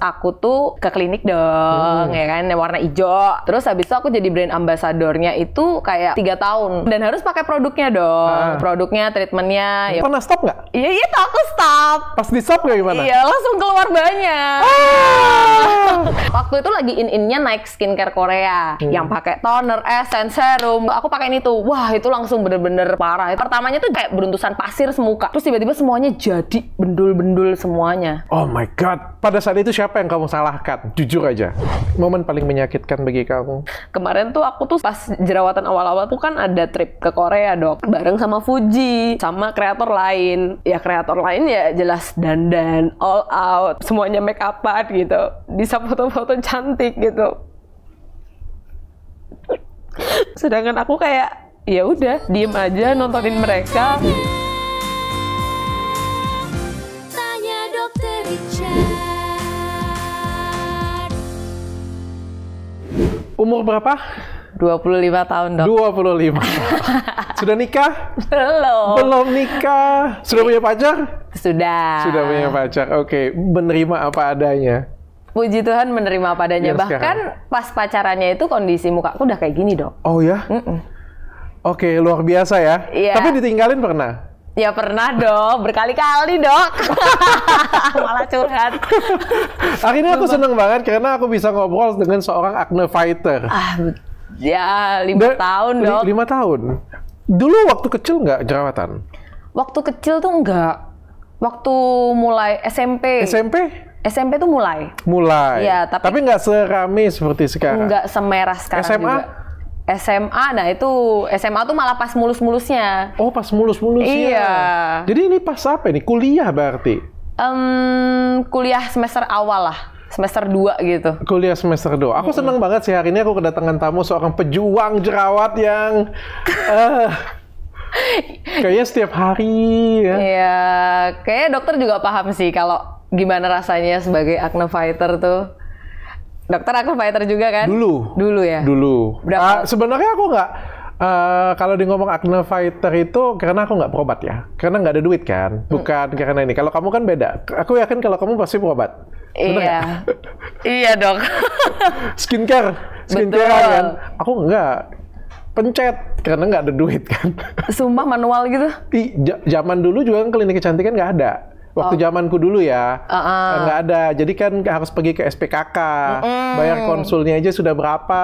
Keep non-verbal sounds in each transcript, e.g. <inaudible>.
aku tuh ke klinik dong hmm. ya kan warna hijau terus habis itu aku jadi brand ambasadornya itu kayak tiga tahun dan harus pakai produknya dong ah. produknya treatmentnya ya. pernah stop nggak iya iya aku stop pas di stop nggak gimana iya langsung keluar banyak ah. <laughs> waktu itu lagi in innya naik skincare Korea hmm. yang pakai toner essence serum aku pakai ini tuh wah itu langsung bener-bener parah pertamanya tuh kayak beruntusan pasir semuka terus tiba-tiba semuanya jadi bendul-bendul semuanya oh my god pada saat itu siapa siapa yang kamu salahkan? Jujur aja. Momen paling menyakitkan bagi kamu? Kemarin tuh aku tuh pas jerawatan awal-awal tuh kan ada trip ke Korea dok. Bareng sama Fuji. Sama kreator lain. Ya kreator lain ya jelas dandan, all out. Semuanya make up gitu. Bisa foto-foto cantik gitu. Sedangkan aku kayak ya udah diem aja nontonin mereka. Tanya Umur berapa? 25 tahun, Dok. 25. <laughs> Sudah nikah? Belum. Belum nikah. Sudah punya pacar? Sudah. Sudah punya pacar. Oke, okay. menerima apa adanya. Puji Tuhan menerima apa adanya. Ya, Bahkan sekarang. pas pacarannya itu kondisi mukaku udah kayak gini, Dok. Oh ya? Mm -mm. Oke, okay, luar biasa ya. Yeah. Tapi ditinggalin pernah? Ya pernah dong, berkali-kali dok. <laughs> Malah curhat. Akhirnya aku seneng banget karena aku bisa ngobrol dengan seorang acne fighter. Ah, ya lima Dan, tahun dok. Lima tahun. Dulu waktu kecil nggak jerawatan? Waktu kecil tuh nggak. Waktu mulai SMP. SMP? SMP tuh mulai. Mulai. Ya, tapi. Tapi nggak serame seperti sekarang. Nggak semerah sekarang SMA? juga. SMA, nah itu SMA tuh malah pas mulus-mulusnya. Oh, pas mulus mulusnya Iya. Jadi ini pas apa ini? Kuliah berarti? Um, kuliah semester awal lah. Semester 2 gitu. Kuliah semester 2. Aku mm banget sih hari ini aku kedatangan tamu seorang pejuang jerawat yang uh, kayaknya setiap hari ya. Iya, kayaknya dokter juga paham sih kalau gimana rasanya sebagai acne fighter tuh Dokter aku fighter juga kan? Dulu. Dulu ya. Dulu. Berapa? Uh, sebenarnya aku nggak Uh, kalau di ngomong acne fighter itu karena aku nggak berobat ya, karena nggak ada duit kan, hmm. bukan hmm. karena ini. Kalau kamu kan beda. Aku yakin kalau kamu pasti berobat. Bener iya, <laughs> iya dok. <laughs> skincare, skincare Betul. kan. Aku nggak pencet karena nggak ada duit kan. Sumpah manual gitu. Iya. zaman dulu juga kan klinik kecantikan nggak ada waktu oh. zamanku dulu ya uh -uh. ada jadi kan harus pergi ke SPKK mm -mm. bayar konsulnya aja sudah berapa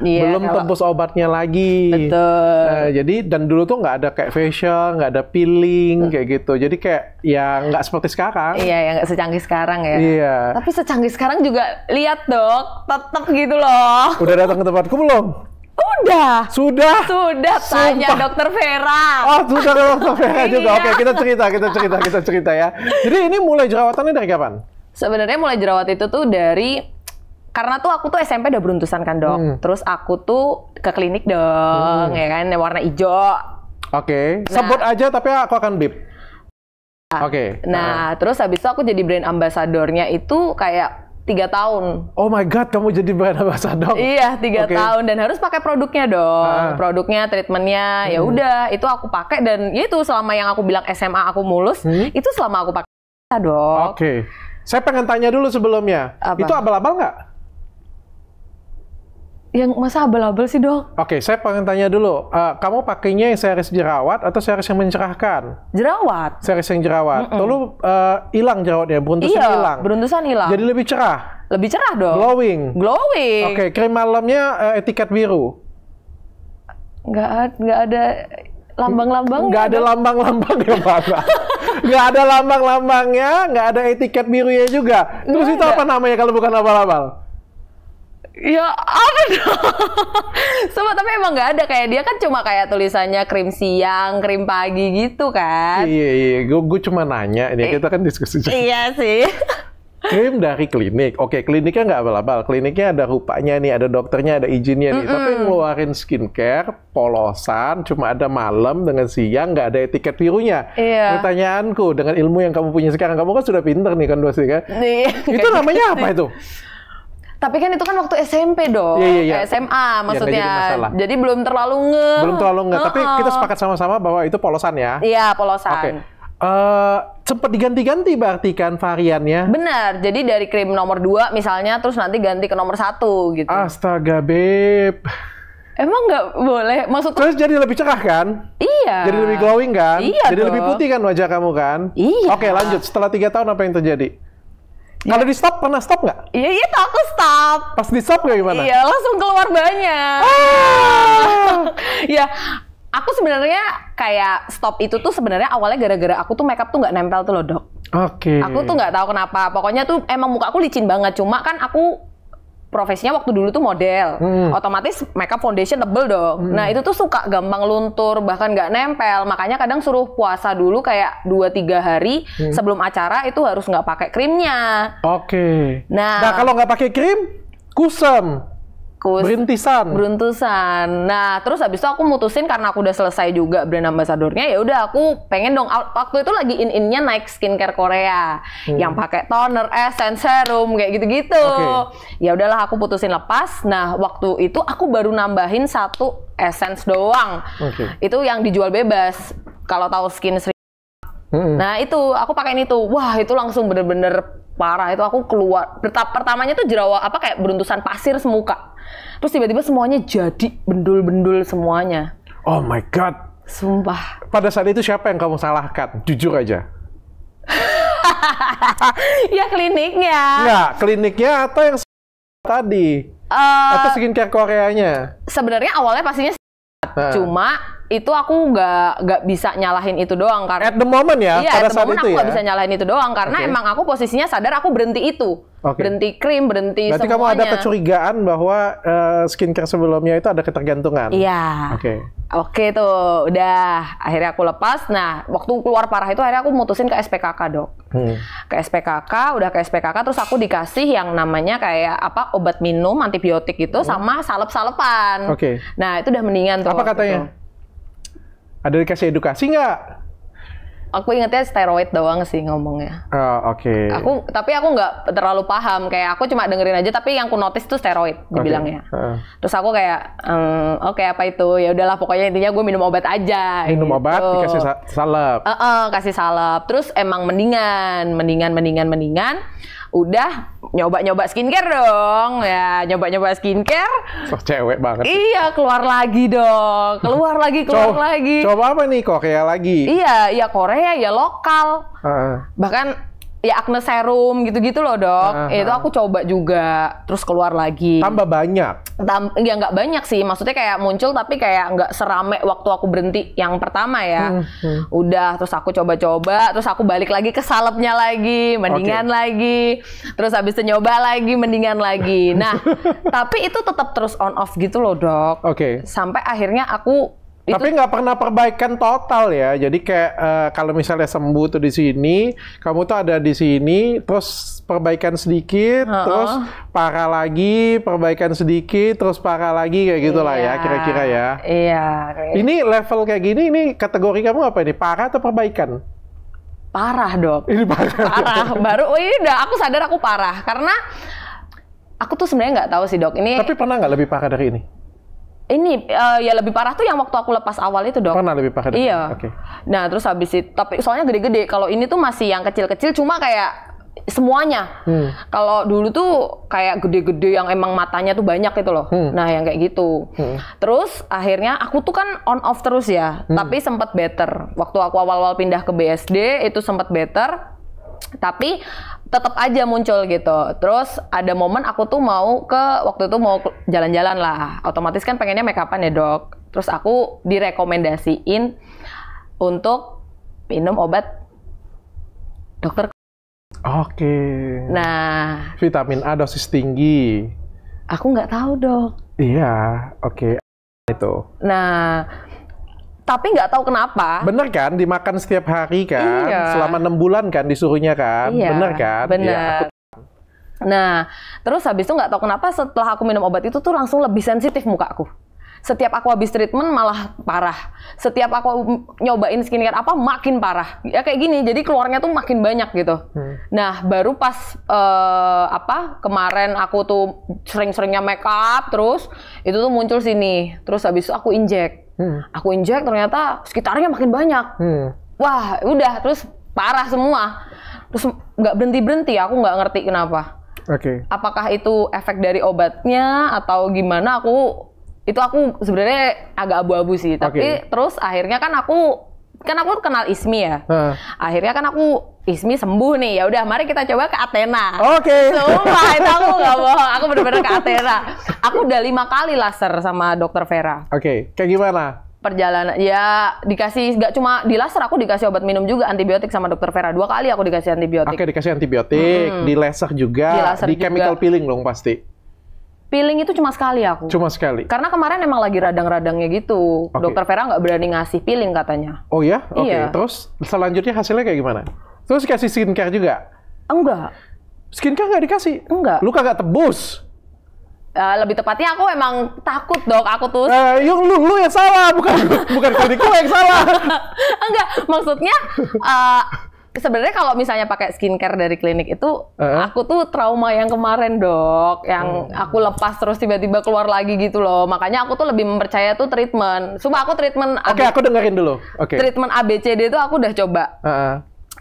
yeah, belum kalau... tembus obatnya lagi betul nah, jadi dan dulu tuh nggak ada kayak facial nggak ada peeling betul. kayak gitu jadi kayak ya nggak seperti sekarang iya yeah, nggak secanggih sekarang ya iya tapi secanggih sekarang juga lihat dok tetap gitu loh udah datang ke tempatku belum sudah. Sudah. Sudah tanya Sumpah. dokter Vera. Oh, sudah ke dokter Vera <laughs> juga. Oke, iya. kita cerita, kita cerita, kita cerita ya. Jadi ini mulai jerawatannya dari kapan? Sebenarnya mulai jerawat itu tuh dari karena tuh aku tuh SMP udah beruntusan kan, Dok. Hmm. Terus aku tuh ke klinik dong, hmm. ya kan warna hijau. Oke, okay. nah, sebut aja tapi aku akan bip. Nah. Oke. Okay. Nah, uh. terus habis itu aku jadi brand ambasadornya itu kayak tiga tahun. Oh my god, kamu jadi brand ambassador. Iya, tiga okay. tahun dan harus pakai produknya dong. Ah. Produknya, treatmentnya, ya hmm. ya udah itu aku pakai dan ya itu selama yang aku bilang SMA aku mulus, hmm? itu selama aku pakai Oke. Okay. Saya pengen tanya dulu sebelumnya, Apa? itu abal-abal nggak? -abal yang masa abal-abal sih dok? Oke, saya pengen tanya dulu, uh, kamu pakainya yang series jerawat atau series yang mencerahkan? Jerawat. Series yang jerawat. Mm -mm. Lalu eh, hilang uh, jerawatnya, beruntusan iya, hilang. Iya, beruntusan hilang. Jadi lebih cerah. Lebih cerah dong. Glowing. Glowing. Oke, krim malamnya uh, etiket biru. Nggak, nggak ada lambang-lambang. Nggak ada lambang-lambang ya pak. <laughs> nggak ada lambang-lambangnya, nggak ada etiket birunya juga. Terus nggak itu ada. apa namanya kalau bukan abal-abal? Ya apa dong? Sumpah <laughs> tapi emang gak ada kayak dia kan cuma kayak tulisannya krim siang, krim pagi gitu kan? Iya iya, gue gue cuma nanya ini eh, kita kan diskusi. Iya sih. <laughs> krim dari klinik, oke kliniknya nggak abal-abal, kliniknya ada rupanya nih, ada dokternya, ada izinnya nih. Mm -mm. Tapi ngeluarin skincare, polosan, cuma ada malam dengan siang, nggak ada etiket birunya. Iya. Pertanyaanku dengan ilmu yang kamu punya sekarang, kamu kan sudah pinter nih kan, ya kan? Iya, gitu sih kan? Itu namanya apa itu? Tapi kan itu kan waktu SMP dong, yeah, yeah, yeah. SMA maksudnya. Yeah, jadi, jadi belum terlalu nge. Belum terlalu nge. Uh -uh. Tapi kita sepakat sama-sama bahwa itu polosan ya. Iya polosan. Oke. Okay. Uh, eh, sempat diganti-ganti berarti kan variannya? Benar, jadi dari krim nomor 2 misalnya terus nanti ganti ke nomor satu gitu. Astaga, Beb. Emang nggak boleh? Maksud Terus jadi lebih cerah kan? Iya. Jadi lebih glowing kan? Iya Jadi dong. lebih putih kan wajah kamu kan? Iya. Oke lanjut, setelah tiga tahun apa yang terjadi? Kalau di stop pernah stop nggak? Iya iya aku stop. Pas di stop nggak gimana? Iya langsung keluar banyak. Ah. <laughs> ya aku sebenarnya kayak stop itu tuh sebenarnya awalnya gara-gara aku tuh makeup tuh nggak nempel tuh loh dok. Oke. Okay. Aku tuh nggak tahu kenapa. Pokoknya tuh emang muka aku licin banget. Cuma kan aku profesinya waktu dulu tuh model, hmm. otomatis makeup foundation tebel dong. Hmm. Nah itu tuh suka gampang luntur, bahkan nggak nempel. Makanya kadang suruh puasa dulu kayak 2-3 hari hmm. sebelum acara itu harus nggak pakai krimnya. Oke. Okay. Nah, nah kalau nggak pakai krim, kusam tikus berintisan beruntusan nah terus habis itu aku mutusin karena aku udah selesai juga brand ambassadornya ya udah aku pengen dong waktu itu lagi in innya naik skincare Korea hmm. yang pakai toner essence serum kayak gitu gitu okay. ya udahlah aku putusin lepas nah waktu itu aku baru nambahin satu essence doang okay. itu yang dijual bebas kalau tahu skin hmm. nah itu aku pakai tuh. wah itu langsung bener-bener parah itu aku keluar pertamanya tuh jerawat apa kayak beruntusan pasir semuka terus tiba-tiba semuanya jadi bendul-bendul semuanya oh my god sumpah pada saat itu siapa yang kamu salahkan jujur aja <laughs> ya kliniknya Enggak, kliniknya atau yang tadi uh, atau skincare Koreanya sebenarnya awalnya pastinya nah. cuma itu aku nggak nggak bisa nyalahin itu doang karena at the moment ya iya, pada at moment aku nggak ya? bisa nyalahin itu doang karena okay. emang aku posisinya sadar aku berhenti itu okay. berhenti krim berhenti berarti semuanya. kamu ada kecurigaan bahwa uh, skincare sebelumnya itu ada ketergantungan iya oke okay. oke okay, tuh udah akhirnya aku lepas nah waktu keluar parah itu akhirnya aku mutusin ke SPKK dok hmm. ke SPKK udah ke SPKK terus aku dikasih yang namanya kayak apa obat minum antibiotik gitu oh. sama salep salepan oke okay. nah itu udah mendingan tuh apa katanya itu ada dikasih edukasi nggak? Aku ingetnya steroid doang sih ngomongnya. Oh, oke. Okay. Aku tapi aku nggak terlalu paham kayak aku cuma dengerin aja tapi yang aku notice tuh steroid dibilangnya. Okay. Uh. Terus aku kayak ehm, oke okay, apa itu? Ya udahlah pokoknya intinya gue minum obat aja. Minum gitu. obat dikasih salep. Uh -uh, kasih salep. Terus emang mendingan, mendingan, mendingan, mendingan udah nyoba-nyoba skincare dong ya nyoba-nyoba skincare so, cewek banget iya keluar lagi dong keluar lagi keluar coba, lagi coba apa nih Korea lagi iya ya Korea ya lokal -uh. bahkan ya acne serum gitu-gitu loh dok uh-huh. itu aku coba juga terus keluar lagi tambah banyak Tam- ya nggak banyak sih maksudnya kayak muncul tapi kayak nggak serame waktu aku berhenti yang pertama ya hmm. hmm. udah terus aku coba-coba terus aku balik lagi ke salepnya lagi mendingan okay. lagi terus habis itu nyoba lagi mendingan lagi nah <laughs> tapi itu tetap terus on off gitu loh dok okay. sampai akhirnya aku itu... Tapi nggak pernah perbaikan total ya. Jadi kayak uh, kalau misalnya sembuh tuh di sini, kamu tuh ada di sini, terus perbaikan sedikit, uh -uh. terus parah lagi, perbaikan sedikit, terus parah lagi kayak gitulah ya, iya. ya kira-kira ya. Iya. Ini level kayak gini, ini kategori kamu apa ini? Parah atau perbaikan? Parah dok. Ini parah. Parah. Baru oh, ini iya, udah aku sadar aku parah karena aku tuh sebenarnya nggak tahu sih dok ini. Tapi pernah nggak lebih parah dari ini? ini uh, ya lebih parah tuh yang waktu aku lepas awal itu dok. Pernah lebih parah. Iya. Oke. Okay. Nah terus habis itu, tapi soalnya gede-gede. Kalau ini tuh masih yang kecil-kecil, cuma kayak semuanya. Hmm. Kalau dulu tuh kayak gede-gede yang emang matanya tuh banyak itu loh. Hmm. Nah yang kayak gitu. Hmm. Terus akhirnya aku tuh kan on off terus ya. Hmm. Tapi sempat better. Waktu aku awal-awal pindah ke BSD itu sempat better. Tapi tetap aja muncul gitu. Terus ada momen aku tuh mau ke waktu itu mau jalan-jalan lah. Otomatis kan pengennya make upan ya, Dok. Terus aku direkomendasiin untuk minum obat dokter. Oke. Nah, vitamin A dosis tinggi. Aku nggak tahu, Dok. Iya, oke. Okay. Itu. Nah, tapi nggak tahu kenapa. Bener kan, dimakan setiap hari kan, iya. selama enam bulan kan disuruhnya kan, iya, bener kan? Iya, bener. Ya, aku... Nah, terus habis itu nggak tahu kenapa setelah aku minum obat itu tuh langsung lebih sensitif mukaku. Setiap aku habis treatment malah parah. Setiap aku nyobain skincare apa makin parah. Ya kayak gini, jadi keluarnya tuh makin banyak gitu. Hmm. Nah, baru pas uh, apa kemarin aku tuh sering-seringnya makeup terus itu tuh muncul sini. Terus habis itu aku injek hmm. aku injek ternyata sekitarnya makin banyak hmm. wah udah terus parah semua terus nggak berhenti berhenti aku nggak ngerti kenapa oke okay. apakah itu efek dari obatnya atau gimana aku itu aku sebenarnya agak abu-abu sih tapi okay. terus akhirnya kan aku kan aku kenal Ismi ya. Hmm. Akhirnya kan aku Ismi sembuh nih. Ya udah, mari kita coba ke Athena. Oke. Okay. Sumpah <laughs> itu aku nggak bohong. Aku benar-benar ke Athena. Aku udah lima kali laser sama dokter Vera. Oke. Okay. Kayak gimana? perjalanan ya dikasih nggak cuma di laser aku dikasih obat minum juga antibiotik sama dokter Vera dua kali aku dikasih antibiotik. Oke dikasih antibiotik, hmm. di laser juga, di, laser di juga. chemical peeling dong pasti. Peeling itu cuma sekali aku. Cuma sekali. Karena kemarin emang lagi radang-radangnya gitu. Okay. Dokter Vera nggak berani ngasih peeling katanya. Oh ya? Oke. Okay. Iya. Terus selanjutnya hasilnya kayak gimana? Terus kasih skincare juga? Enggak. Skincare nggak dikasih? Enggak. Luka nggak tebus? Uh, lebih tepatnya aku emang takut dok aku tuh. Uh, yuk, lu lu yang salah bukan <laughs> bukan klinik yang salah. Enggak maksudnya uh, sebenarnya kalau misalnya pakai skincare dari klinik itu uh aku tuh trauma yang kemarin dok yang uh. aku lepas terus tiba-tiba keluar lagi gitu loh makanya aku tuh lebih mempercaya tuh treatment cuma aku treatment oke okay, aku dengerin dulu oke okay. treatment ABCD itu aku udah coba uh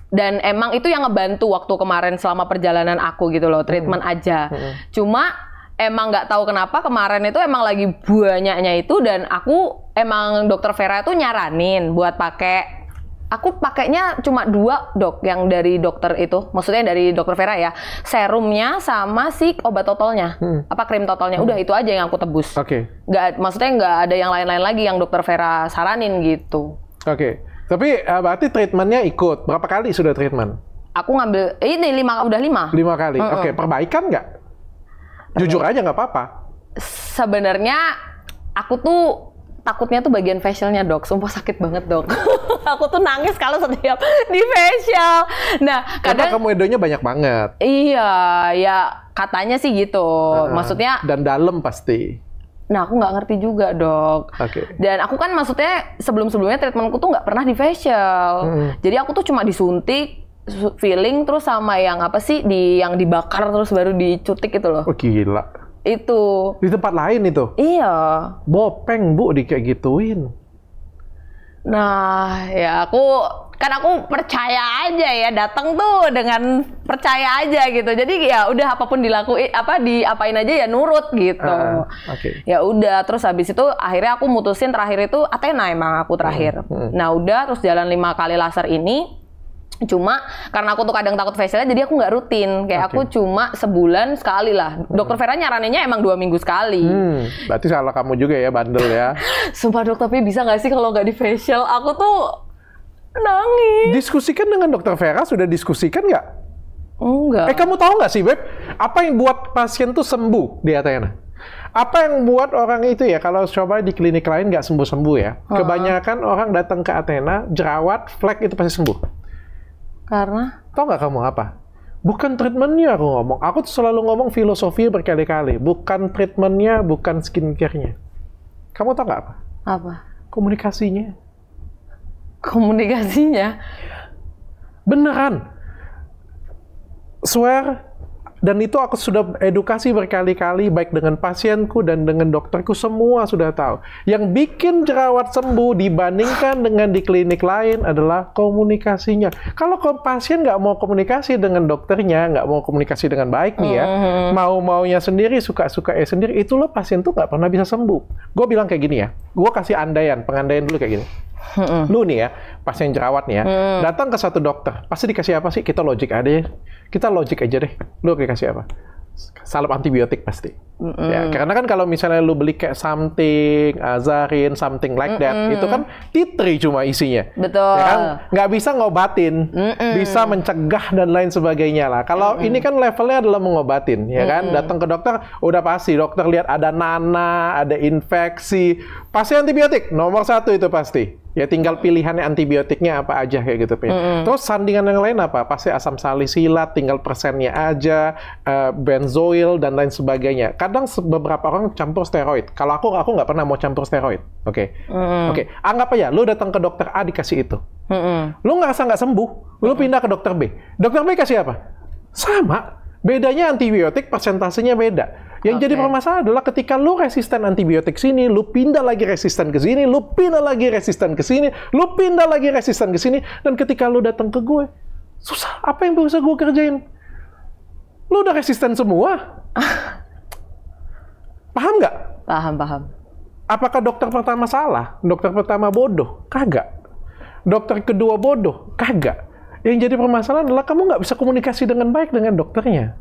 dan emang itu yang ngebantu waktu kemarin selama perjalanan aku gitu loh treatment uh aja uh cuma emang nggak tahu kenapa kemarin itu emang lagi banyaknya itu dan aku emang dokter Vera itu nyaranin buat pakai aku pakainya cuma dua dok yang dari dokter itu maksudnya dari dokter Vera ya serumnya sama si obat totalnya, hmm. apa krim totalnya. hmm. udah itu aja yang aku tebus oke okay. nggak maksudnya nggak ada yang lain-lain lagi yang dokter Vera saranin gitu oke okay. tapi eh, berarti treatmentnya ikut berapa kali sudah treatment aku ngambil eh, ini lima udah lima lima kali mm oke okay. perbaikan nggak jujur aja nggak apa-apa sebenarnya aku tuh takutnya tuh bagian facialnya dok, sumpah sakit banget dok. <laughs> aku tuh nangis kalau setiap <laughs> di facial. Nah kadang Karena edonya banyak banget. Iya, ya katanya sih gitu. Uh, maksudnya dan dalam pasti. Nah aku nggak ngerti juga dok. Oke. Okay. Dan aku kan maksudnya sebelum-sebelumnya treatmentku tuh nggak pernah di facial. Hmm. Jadi aku tuh cuma disuntik, feeling terus sama yang apa sih di yang dibakar terus baru dicutik gitu loh. Oh, gila itu di tempat lain itu iya bopeng bu di kayak gituin nah ya aku kan aku percaya aja ya datang tuh dengan percaya aja gitu jadi ya udah apapun dilakuin apa diapain aja ya nurut gitu uh, ah, okay. ya udah terus habis itu akhirnya aku mutusin terakhir itu Athena emang aku terakhir hmm, hmm. nah udah terus jalan lima kali laser ini Cuma karena aku tuh kadang takut facialnya jadi aku nggak rutin. Kayak okay. aku cuma sebulan sekali lah. Hmm. Dokter Vera nyaraninnya emang dua minggu sekali. Hmm, berarti salah kamu juga ya bandel ya. <laughs> Sumpah dok tapi bisa nggak sih kalau nggak di facial? Aku tuh nangis. Diskusikan dengan dokter Vera sudah diskusikan nggak? Enggak. Eh kamu tahu nggak sih Beb? Apa yang buat pasien tuh sembuh di Atena? apa yang buat orang itu ya kalau coba di klinik lain nggak sembuh sembuh ya kebanyakan orang datang ke Athena jerawat flek itu pasti sembuh karena? Tahu nggak kamu apa? Bukan treatmentnya aku ngomong. Aku tuh selalu ngomong filosofi berkali-kali. Bukan treatmentnya, bukan skincarenya. Kamu tahu nggak apa? Apa? Komunikasinya. Komunikasinya? Beneran. Swear, dan itu aku sudah edukasi berkali-kali baik dengan pasienku dan dengan dokterku semua sudah tahu. Yang bikin jerawat sembuh dibandingkan dengan di klinik lain adalah komunikasinya. Kalau pasien nggak mau komunikasi dengan dokternya, nggak mau komunikasi dengan baik nih ya, mm-hmm. mau maunya sendiri, suka suka ya sendiri, itulah pasien tuh nggak pernah bisa sembuh. Gue bilang kayak gini ya, gue kasih andaian, pengandaian dulu kayak gini. Lu nih ya, pasien jerawat nih ya, hmm. datang ke satu dokter, pasti dikasih apa sih? Kita logik aja ya. Kita logik aja deh. Lu dikasih apa? salep antibiotik pasti. Mm -hmm. Ya, karena kan kalau misalnya lu beli kayak something, azarin, something like that, mm -hmm. itu kan titri cuma isinya. Betul. Ya kan nggak bisa ngobatin, mm -hmm. bisa mencegah dan lain sebagainya lah. Kalau mm -hmm. ini kan levelnya adalah mengobatin, ya kan? Mm -hmm. Datang ke dokter, udah pasti dokter lihat ada nana, ada infeksi, pasti antibiotik nomor satu itu pasti. Ya tinggal pilihannya antibiotiknya apa aja kayak gitu. Mm -hmm. Terus sandingan yang lain apa? Pasti asam salisilat, tinggal persennya aja, uh, eh, benzoil dan lain sebagainya. Kadang beberapa orang campur steroid. Kalau aku aku nggak pernah mau campur steroid. Oke. Okay. Mm -hmm. Oke. Okay. Anggap aja lu datang ke dokter A dikasih itu. Mm -hmm. Lu ngerasa nggak sembuh, lu pindah ke dokter B. Dokter B kasih apa? Sama Bedanya antibiotik persentasenya beda. Yang okay. jadi permasalahan adalah ketika lu resisten antibiotik sini, lu pindah lagi resisten ke sini, lu pindah lagi resisten ke sini, lu pindah lagi resisten ke sini, dan ketika lu datang ke gue, susah. Apa yang bisa gue kerjain? Lu udah resisten semua. <laughs> paham nggak? Paham, paham. Apakah dokter pertama salah? Dokter pertama bodoh? Kagak. Dokter kedua bodoh? Kagak yang jadi permasalahan adalah kamu nggak bisa komunikasi dengan baik dengan dokternya.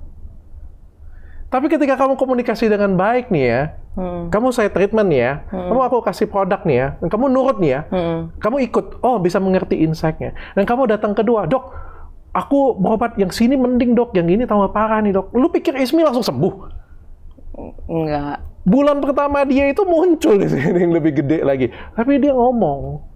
Tapi ketika kamu komunikasi dengan baik nih ya, hmm. kamu saya treatment nih ya, hmm. kamu aku kasih produk nih ya, dan kamu nurut nih ya, hmm. kamu ikut, oh bisa mengerti insight Dan kamu datang kedua, dok, aku berobat yang sini mending dok, yang ini tambah parah nih dok. Lu pikir Ismi langsung sembuh? Enggak. Bulan pertama dia itu muncul di sini yang lebih gede lagi. Tapi dia ngomong.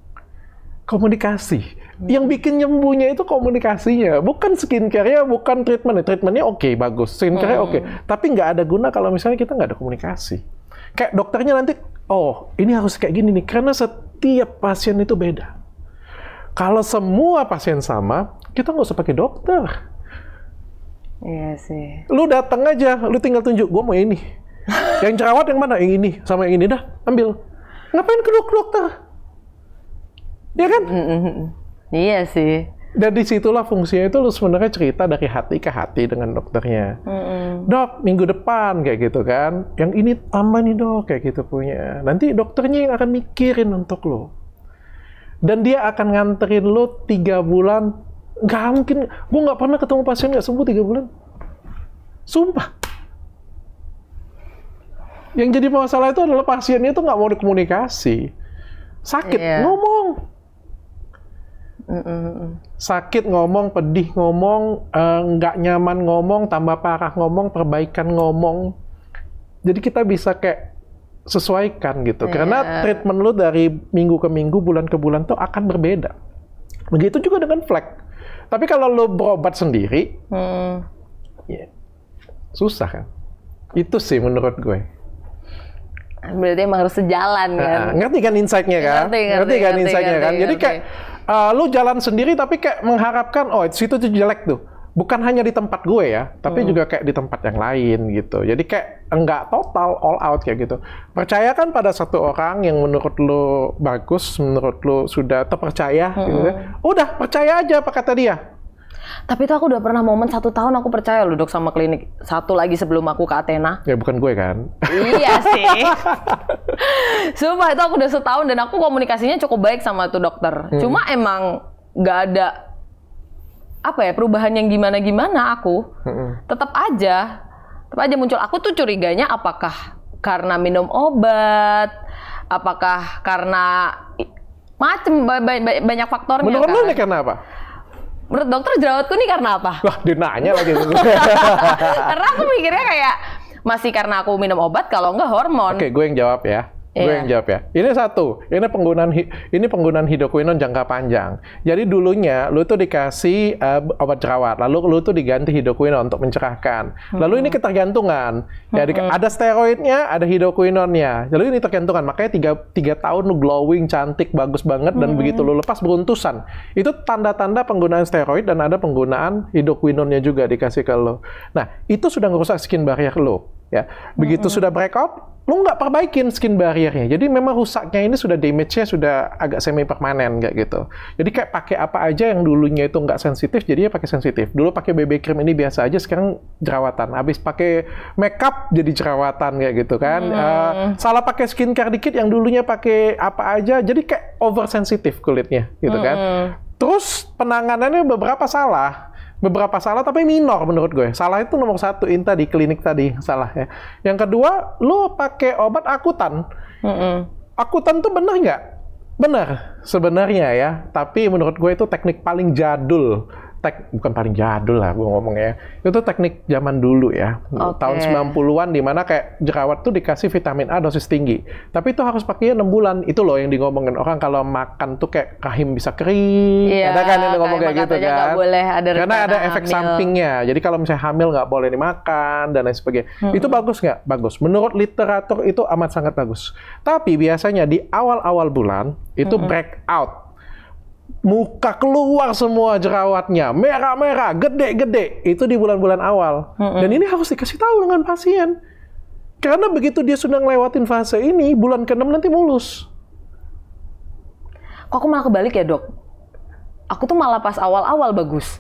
Komunikasi yang bikin nyembuhnya itu komunikasinya, bukan skincare-nya, bukan treatment. Treatmentnya oke, okay, bagus. Skincare-nya hmm. oke, okay. tapi nggak ada guna kalau misalnya kita nggak ada komunikasi. Kayak dokternya nanti, oh ini harus kayak gini nih, karena setiap pasien itu beda. Kalau semua pasien sama, kita nggak usah pakai dokter. Iya sih. Lu datang aja, lu tinggal tunjuk, gue mau ini. <laughs> yang jerawat yang mana? Yang ini sama yang ini dah, ambil. Ngapain ke dokter? Ya kan? Iya sih. Dan disitulah fungsinya itu lu sebenarnya cerita dari hati ke hati dengan dokternya. Mm-hmm. Dok, minggu depan kayak gitu kan. Yang ini tambah nih dok kayak gitu punya. Nanti dokternya yang akan mikirin untuk lo. Dan dia akan nganterin lo tiga bulan. Gak mungkin. Gue gak pernah ketemu pasien gak sembuh tiga bulan. Sumpah. Yang jadi masalah itu adalah pasiennya tuh gak mau dikomunikasi. Sakit, yeah. ngomong Sakit ngomong, pedih ngomong, eh, nggak uh, nyaman ngomong, tambah parah ngomong, perbaikan ngomong. Jadi kita bisa kayak sesuaikan gitu. Yeah. Karena treatment lu dari minggu ke minggu, bulan ke bulan tuh akan berbeda. Begitu juga dengan flek. Tapi kalau lu berobat sendiri, hmm. yeah, susah kan. Itu sih menurut gue. Berarti emang harus sejalan kan. Uh, ngerti kan insight-nya kan? Ngerti, ngerti, ngerti, kan insight-nya kan? Jadi ngerti. kayak uh, lu jalan sendiri tapi kayak mengharapkan oh situ tuh jelek tuh bukan hanya di tempat gue ya tapi hmm. juga kayak di tempat yang lain gitu jadi kayak enggak total all out kayak gitu percayakan pada satu orang yang menurut lu bagus menurut lu sudah terpercaya hmm. gitu ya. Hmm. udah percaya aja apa kata dia tapi itu aku udah pernah momen satu tahun aku percaya loh dok sama klinik satu lagi sebelum aku ke Athena. Ya bukan gue kan? iya <laughs> sih. Sumpah itu aku udah setahun dan aku komunikasinya cukup baik sama tuh dokter. Hmm. Cuma emang nggak ada apa ya perubahan yang gimana gimana aku hmm. tetap aja tetap aja muncul aku tuh curiganya apakah karena minum obat apakah karena macem banyak faktornya menurut kan? karena apa menurut dokter jerawatku nih karena apa? Wah, dia nanya lagi. <laughs> karena aku mikirnya kayak masih karena aku minum obat kalau enggak hormon. Oke, gue yang jawab ya. Gue iya. yang jawab ya. Ini satu, ini penggunaan ini penggunaan hidroquinon jangka panjang. Jadi dulunya lu tuh dikasih uh, obat jerawat, lalu lu tuh diganti hidroquinon untuk mencerahkan. Lalu hmm. ini ketergantungan. Ya hmm. ada steroidnya, ada hidroquinonnya. Lalu ini tergantungan. Makanya tiga, tiga tahun lu glowing, cantik, bagus banget dan hmm. begitu lu lepas beruntusan. Itu tanda-tanda penggunaan steroid dan ada penggunaan hidroquinonnya juga dikasih ke lu. Nah, itu sudah ngerusak skin barrier lu ya. Begitu hmm. sudah breakout lu nggak perbaikin skin barriernya. Jadi memang rusaknya ini sudah damage-nya sudah agak semi permanen kayak gitu. Jadi kayak pakai apa aja yang dulunya itu nggak sensitif, jadinya pakai sensitif. Dulu pakai BB cream ini biasa aja, sekarang jerawatan. Habis pakai makeup jadi jerawatan kayak gitu kan. Hmm. Uh, salah pakai skincare dikit yang dulunya pakai apa aja, jadi kayak oversensitif kulitnya gitu kan. hmm. kan. Terus penanganannya beberapa salah beberapa salah tapi minor menurut gue. Salah itu nomor satu Inta di klinik tadi salah ya. Yang kedua, lu pakai obat akutan. Mm -mm. Akutan tuh benar nggak? benar sebenarnya ya, tapi menurut gue itu teknik paling jadul tek bukan paling jadul lah gue ngomongnya itu teknik zaman dulu ya okay. tahun 90-an dimana kayak jerawat tuh dikasih vitamin A dosis tinggi tapi itu harus pakai 6 bulan itu loh yang di ngomongin orang kalau makan tuh kayak rahim bisa kering yeah, ada kan yang ngomong kayak gitu kan boleh ada karena ada efek sampingnya jadi kalau misalnya hamil nggak boleh dimakan dan lain sebagainya hmm. itu bagus nggak bagus menurut literatur itu amat sangat bagus tapi biasanya di awal-awal bulan itu hmm. break out muka keluar semua jerawatnya merah-merah gede-gede itu di bulan-bulan awal mm -hmm. dan ini harus dikasih tahu dengan pasien karena begitu dia sudah ngelewatin fase ini bulan ke-6 nanti mulus kok aku malah kebalik ya dok aku tuh malah pas awal-awal bagus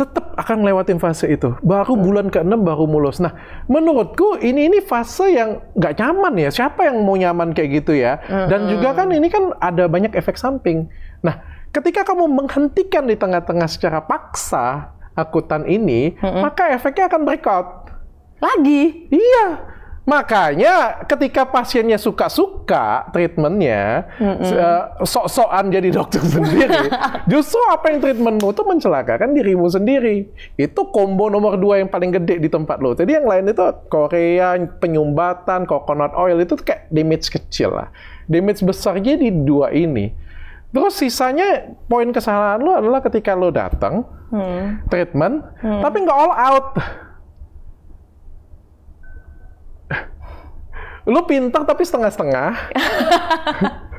tetap akan ngelewatin fase itu baru mm. bulan ke-6 baru mulus nah menurutku ini ini fase yang nggak nyaman ya siapa yang mau nyaman kayak gitu ya hmm. dan juga kan ini kan ada banyak efek samping nah Ketika kamu menghentikan di tengah-tengah secara paksa akutan ini, mm -mm. maka efeknya akan breakout. Lagi? Iya. Makanya ketika pasiennya suka-suka treatmentnya, mm -mm. sok-sokan jadi dokter sendiri, <laughs> justru apa yang treatmentmu itu mencelakakan dirimu sendiri. Itu combo nomor dua yang paling gede di tempat lo. Jadi yang lain itu Korea, penyumbatan, coconut oil itu kayak damage kecil lah. Damage besarnya di dua ini. Terus sisanya poin kesalahan lo adalah ketika lo datang hmm. treatment, hmm. tapi nggak all out. lo pintar tapi setengah-setengah. <laughs>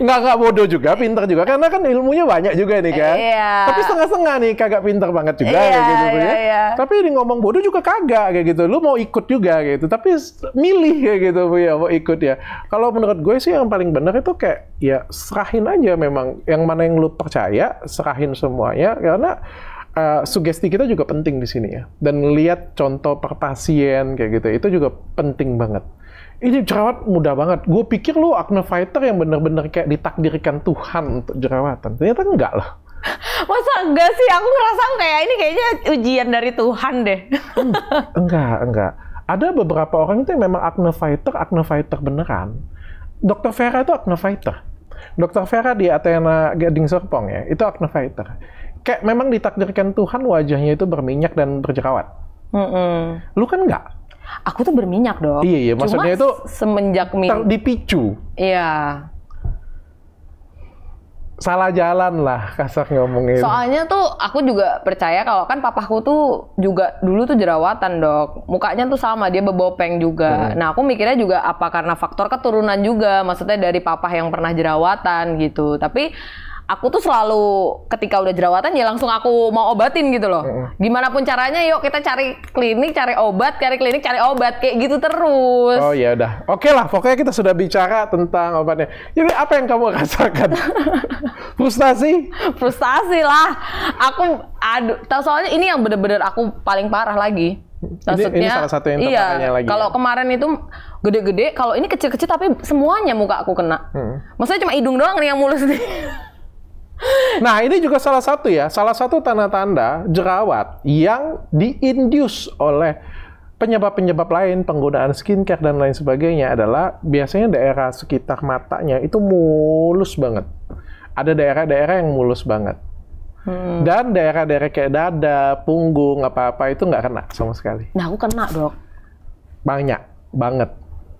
nggak nggak bodoh juga, pinter juga. Karena kan ilmunya banyak juga nih kan. Iya. Tapi setengah-setengah nih, kagak pinter banget juga iya, kayak gitu ya. iya, ya. Iya. Tapi ini ngomong bodoh juga kagak kayak gitu. Lu mau ikut juga gitu, tapi milih kayak gitu bu ya mau ikut ya. Kalau menurut gue sih yang paling benar itu kayak ya serahin aja memang. Yang mana yang lu percaya, serahin semuanya. Karena Uh, sugesti kita juga penting di sini ya dan lihat contoh per pasien kayak gitu itu juga penting banget ini jerawat mudah banget. Gue pikir lu acne fighter yang bener-bener kayak ditakdirkan Tuhan untuk jerawatan. Ternyata enggak loh. <laughs> Masa enggak sih? Aku ngerasa kayak ya? ini kayaknya ujian dari Tuhan deh. Hmm, <laughs> enggak, enggak. Ada beberapa orang itu yang memang acne fighter, acne fighter beneran. Dokter Vera itu acne fighter. Dokter Vera di Athena Gading Serpong ya, itu acne fighter. Kayak memang ditakdirkan Tuhan wajahnya itu berminyak dan berjerawat. Mm -mm. Lu kan enggak aku tuh berminyak dong. Iya, iya. Maksudnya Cuma itu semenjak minyak dipicu. Iya. Salah jalan lah kasar ngomongin. Soalnya tuh aku juga percaya kalau kan papahku tuh juga dulu tuh jerawatan dok, mukanya tuh sama dia bebopeng juga. Hmm. Nah aku mikirnya juga apa karena faktor keturunan juga, maksudnya dari papah yang pernah jerawatan gitu. Tapi aku tuh selalu ketika udah jerawatan ya langsung aku mau obatin gitu loh. mm Gimana pun caranya yuk kita cari klinik, cari obat, cari klinik, cari obat kayak gitu terus. Oh ya udah. Oke okay lah, pokoknya kita sudah bicara tentang obatnya. Jadi apa yang kamu <laughs> rasakan? Frustasi? Frustasi lah. Aku aduh, soalnya ini yang bener-bener aku paling parah lagi. Maksudnya, ini, ini salah satu yang iya, lagi. Kalau ya? kemarin itu gede-gede, kalau ini kecil-kecil tapi semuanya muka aku kena. Hmm. Maksudnya cuma hidung doang nih yang mulus nih. <laughs> Nah, ini juga salah satu ya, salah satu tanda-tanda jerawat yang diindus oleh penyebab-penyebab lain penggunaan skincare dan lain sebagainya adalah biasanya daerah sekitar matanya itu mulus banget. Ada daerah-daerah yang mulus banget. Hmm. Dan daerah-daerah kayak dada, punggung, apa-apa itu nggak kena sama sekali. Nah, aku kena, dok. Banyak banget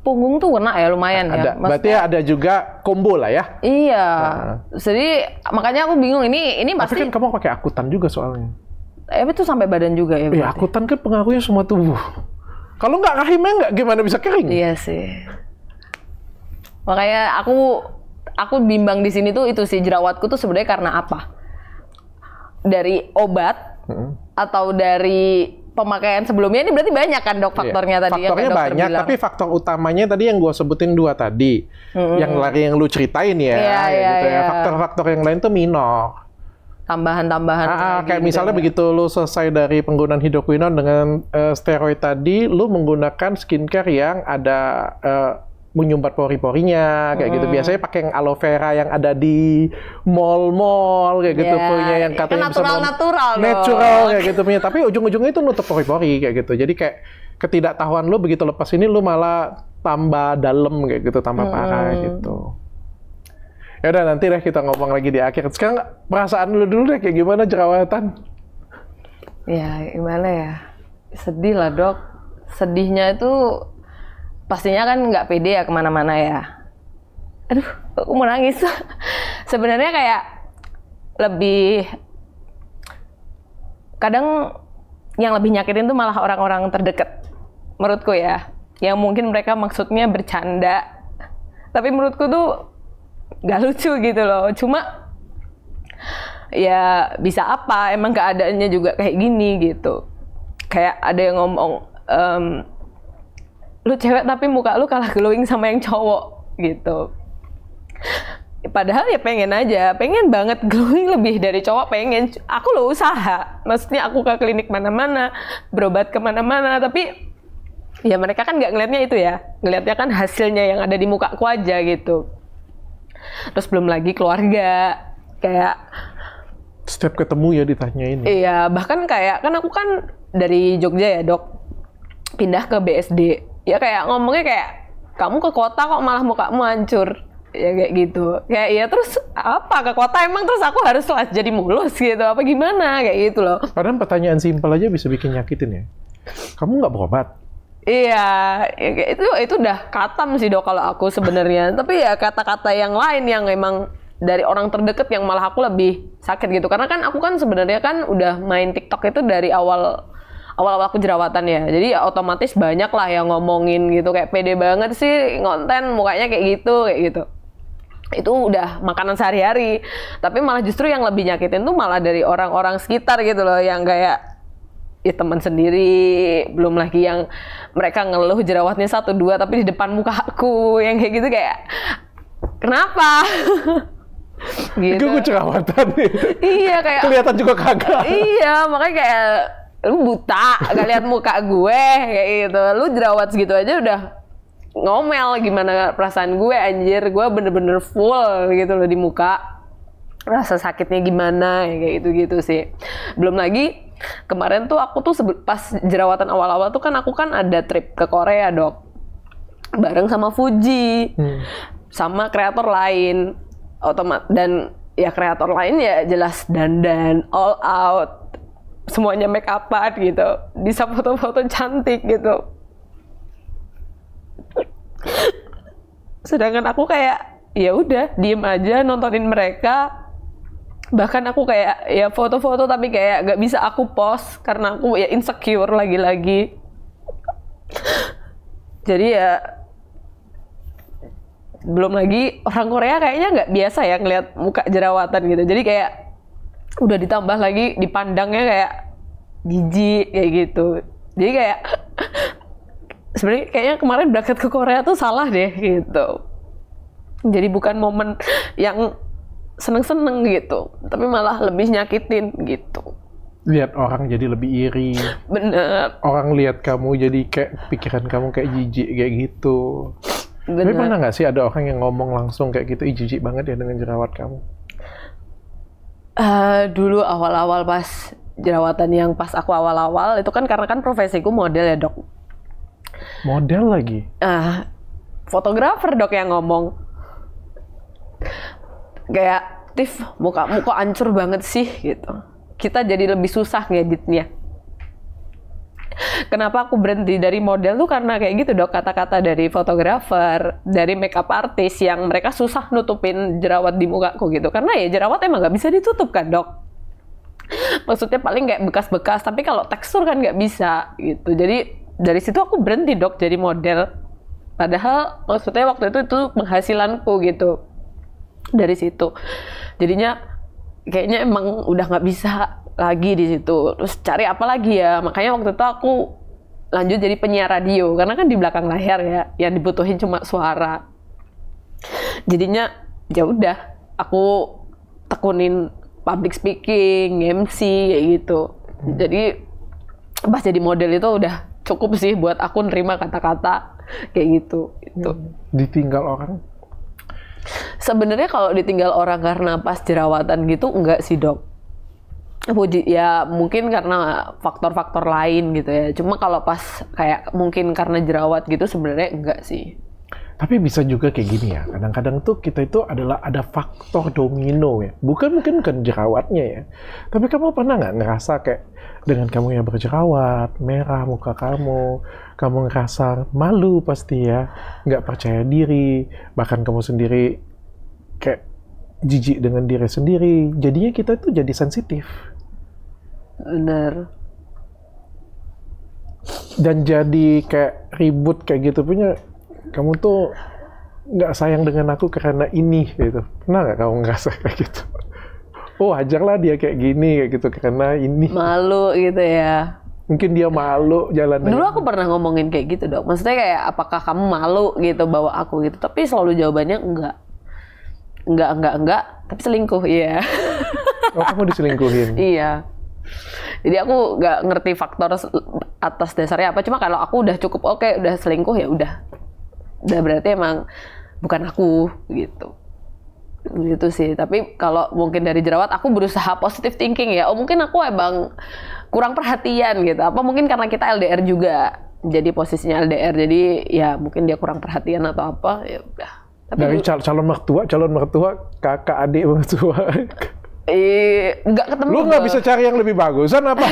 punggung tuh kena ya lumayan ya. ada. ya. Maksudnya, Berarti ada juga combo lah ya. Iya. Nah. Jadi makanya aku bingung ini ini pasti. Tapi kan kamu pakai akutan juga soalnya. Eh itu sampai badan juga ya. Iya akutan kan pengaruhnya semua tubuh. Kalau nggak rahimnya nggak gimana bisa kering? Iya sih. Makanya aku aku bimbang di sini tuh itu sih jerawatku tuh sebenarnya karena apa? Dari obat atau dari pemakaian sebelumnya ini berarti banyak kan dok iya. faktornya iya. tadi ya, faktornya yang banyak bilang. tapi faktor utamanya tadi yang gue sebutin dua tadi mm-hmm. yang lari yang lu ceritain ya, yeah, iya, gitu ya yeah, gitu yeah. ya faktor-faktor yang lain tuh minor tambahan-tambahan ah, ah kayak gitu misalnya ya. begitu lu selesai dari penggunaan hidroquinone dengan uh, steroid tadi lu menggunakan skincare yang ada uh, menyumbat pori-porinya kayak gitu. hmm. gitu. Biasanya pakai yang aloe vera yang ada di mall-mall kayak yeah. gitu iya, punya yang iya, katanya natural, kan bisa natural natural kayak gitu punya. Tapi ujung-ujungnya itu nutup pori-pori kayak gitu. Jadi kayak ketidaktahuan lu begitu lepas ini lu malah tambah dalam kayak gitu, tambah hmm. parah gitu. Ya udah nanti deh kita ngomong lagi di akhir. Sekarang perasaan lu dulu deh kayak gimana jerawatan? Ya, gimana ya? Sedih lah, Dok. Sedihnya itu pastinya kan nggak pede ya kemana-mana ya aduh aku mau nangis <laughs> sebenarnya kayak lebih kadang yang lebih nyakitin tuh malah orang-orang terdekat menurutku ya yang mungkin mereka maksudnya bercanda tapi menurutku tuh nggak lucu gitu loh cuma ya bisa apa emang keadaannya juga kayak gini gitu kayak ada yang ngomong um, lu cewek tapi muka lu kalah glowing sama yang cowok gitu padahal ya pengen aja pengen banget glowing lebih dari cowok pengen aku lo usaha maksudnya aku ke klinik mana-mana berobat kemana-mana tapi ya mereka kan nggak ngelihatnya itu ya ngelihatnya kan hasilnya yang ada di muka aku aja gitu terus belum lagi keluarga kayak setiap ketemu ya ini iya bahkan kayak kan aku kan dari Jogja ya dok pindah ke BSD ya kayak ngomongnya kayak kamu ke kota kok malah muka hancur ya kayak gitu kayak ya terus apa ke kota emang terus aku harus jadi mulus gitu apa gimana kayak gitu loh Padahal pertanyaan simpel aja bisa bikin nyakitin ya kamu nggak berobat Iya, ya, itu itu udah katam sih dok kalau aku sebenarnya. <laughs> Tapi ya kata-kata yang lain yang emang dari orang terdekat yang malah aku lebih sakit gitu. Karena kan aku kan sebenarnya kan udah main TikTok itu dari awal awal-awal aku jerawatan ya jadi ya otomatis banyak lah yang ngomongin gitu kayak pede banget sih ngonten mukanya kayak gitu kayak gitu itu udah makanan sehari-hari tapi malah justru yang lebih nyakitin tuh malah dari orang-orang sekitar gitu loh yang kayak ya teman sendiri belum lagi yang mereka ngeluh jerawatnya satu dua tapi di depan muka aku yang kayak gitu kayak kenapa <laughs> gitu. gue jerawatan nih. iya kayak kelihatan juga kagak. Iya makanya kayak lu buta gak lihat muka gue kayak gitu lu jerawat segitu aja udah ngomel gimana perasaan gue anjir gue bener-bener full gitu loh di muka rasa sakitnya gimana kayak gitu gitu sih belum lagi kemarin tuh aku tuh pas jerawatan awal-awal tuh kan aku kan ada trip ke Korea dok bareng sama Fuji hmm. sama kreator lain otomat dan ya kreator lain ya jelas dan dan all out semuanya make upan gitu bisa foto-foto cantik gitu sedangkan aku kayak ya udah diem aja nontonin mereka bahkan aku kayak ya foto-foto tapi kayak gak bisa aku post karena aku ya insecure lagi-lagi jadi ya belum lagi orang Korea kayaknya nggak biasa ya ngelihat muka jerawatan gitu jadi kayak udah ditambah lagi dipandangnya kayak jijik kayak gitu jadi kayak <laughs> sebenarnya kayaknya kemarin berangkat ke Korea tuh salah deh gitu jadi bukan momen yang seneng-seneng gitu tapi malah lebih nyakitin gitu lihat orang jadi lebih iri benar orang lihat kamu jadi kayak pikiran kamu kayak jijik kayak gitu bener. tapi pernah nggak sih ada orang yang ngomong langsung kayak gitu jijik banget ya dengan jerawat kamu uh, dulu awal-awal pas jerawatan yang pas aku awal-awal itu kan karena kan profesiku model ya dok. Model lagi. Uh, fotografer dok yang ngomong. Kayak, tif muka muka ancur banget sih gitu. Kita jadi lebih susah ngeditnya kenapa aku berhenti dari model tuh karena kayak gitu dok kata-kata dari fotografer dari makeup artist yang mereka susah nutupin jerawat di mukaku gitu karena ya jerawat emang nggak bisa ditutup kan dok maksudnya paling kayak bekas-bekas tapi kalau tekstur kan nggak bisa gitu jadi dari situ aku berhenti dok jadi model padahal maksudnya waktu itu itu penghasilanku gitu dari situ jadinya kayaknya emang udah nggak bisa lagi di situ terus cari apa lagi ya makanya waktu itu aku lanjut jadi penyiar radio karena kan di belakang layar ya yang dibutuhin cuma suara jadinya ya udah aku tekunin public speaking MC kayak gitu hmm. jadi pas jadi model itu udah cukup sih buat aku nerima kata-kata kayak gitu itu hmm. ditinggal orang sebenarnya kalau ditinggal orang karena pas jerawatan gitu enggak sih dok ya mungkin karena faktor-faktor lain gitu ya. Cuma kalau pas kayak mungkin karena jerawat gitu sebenarnya enggak sih. Tapi bisa juga kayak gini ya. Kadang-kadang tuh kita itu adalah ada faktor domino ya. Bukan mungkin kan jerawatnya ya. Tapi kamu pernah nggak ngerasa kayak dengan kamu yang berjerawat, merah muka kamu, kamu ngerasa malu pasti ya, nggak percaya diri, bahkan kamu sendiri kayak jijik dengan diri sendiri. Jadinya kita tuh jadi sensitif benar dan jadi kayak ribut kayak gitu punya kamu tuh nggak sayang dengan aku karena ini gitu pernah nggak kamu ngerasa kayak gitu oh ajaklah dia kayak gini kayak gitu karena ini malu gitu ya mungkin dia malu jalan dulu aku pernah ngomongin kayak gitu dok maksudnya kayak apakah kamu malu gitu bawa aku gitu tapi selalu jawabannya enggak enggak enggak enggak tapi selingkuh iya yeah. oh kamu diselingkuhin <laughs> iya jadi aku nggak ngerti faktor atas dasarnya apa cuma kalau aku udah cukup oke okay, udah selingkuh ya udah udah berarti emang bukan aku gitu gitu sih tapi kalau mungkin dari jerawat aku berusaha <laughs> positive thinking ya oh mungkin aku emang kurang perhatian gitu apa mungkin karena kita LDR juga jadi posisinya LDR jadi ya mungkin dia kurang perhatian atau apa ya udah tapi dari calon mertua calon mertua kakak adik mertua <laughs> nggak ketemu. Lu nggak bisa cari yang lebih bagusan apa?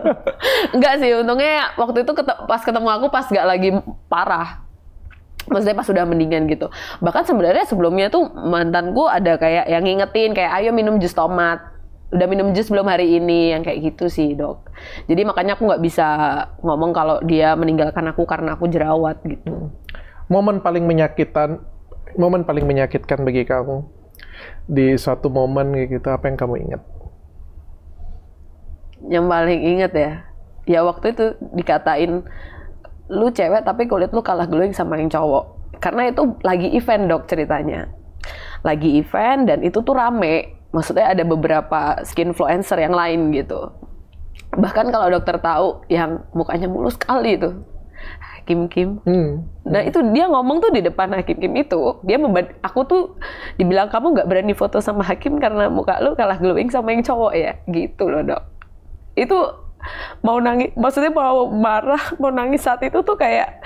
<laughs> nggak sih, untungnya waktu itu ketemu, pas ketemu aku pas nggak lagi parah. Maksudnya pas sudah mendingan gitu. Bahkan sebenarnya sebelumnya tuh mantanku ada kayak yang ngingetin kayak ayo minum jus tomat. Udah minum jus belum hari ini yang kayak gitu sih dok. Jadi makanya aku nggak bisa ngomong kalau dia meninggalkan aku karena aku jerawat gitu. Momen paling menyakitkan, momen paling menyakitkan bagi kamu di suatu momen kayak gitu apa yang kamu ingat? Yang paling ingat ya, ya waktu itu dikatain lu cewek tapi kulit lu kalah glowing sama yang cowok. Karena itu lagi event dok ceritanya. Lagi event dan itu tuh rame. Maksudnya ada beberapa skin influencer yang lain gitu. Bahkan kalau dokter tahu yang mukanya mulus sekali itu. Hakim Kim. Hmm. Nah itu dia ngomong tuh di depan Hakim Kim itu, dia membuat aku tuh dibilang kamu nggak berani foto sama Hakim karena muka lu kalah glowing sama yang cowok ya, gitu loh dok. Itu mau nangis, maksudnya mau marah, mau nangis saat itu tuh kayak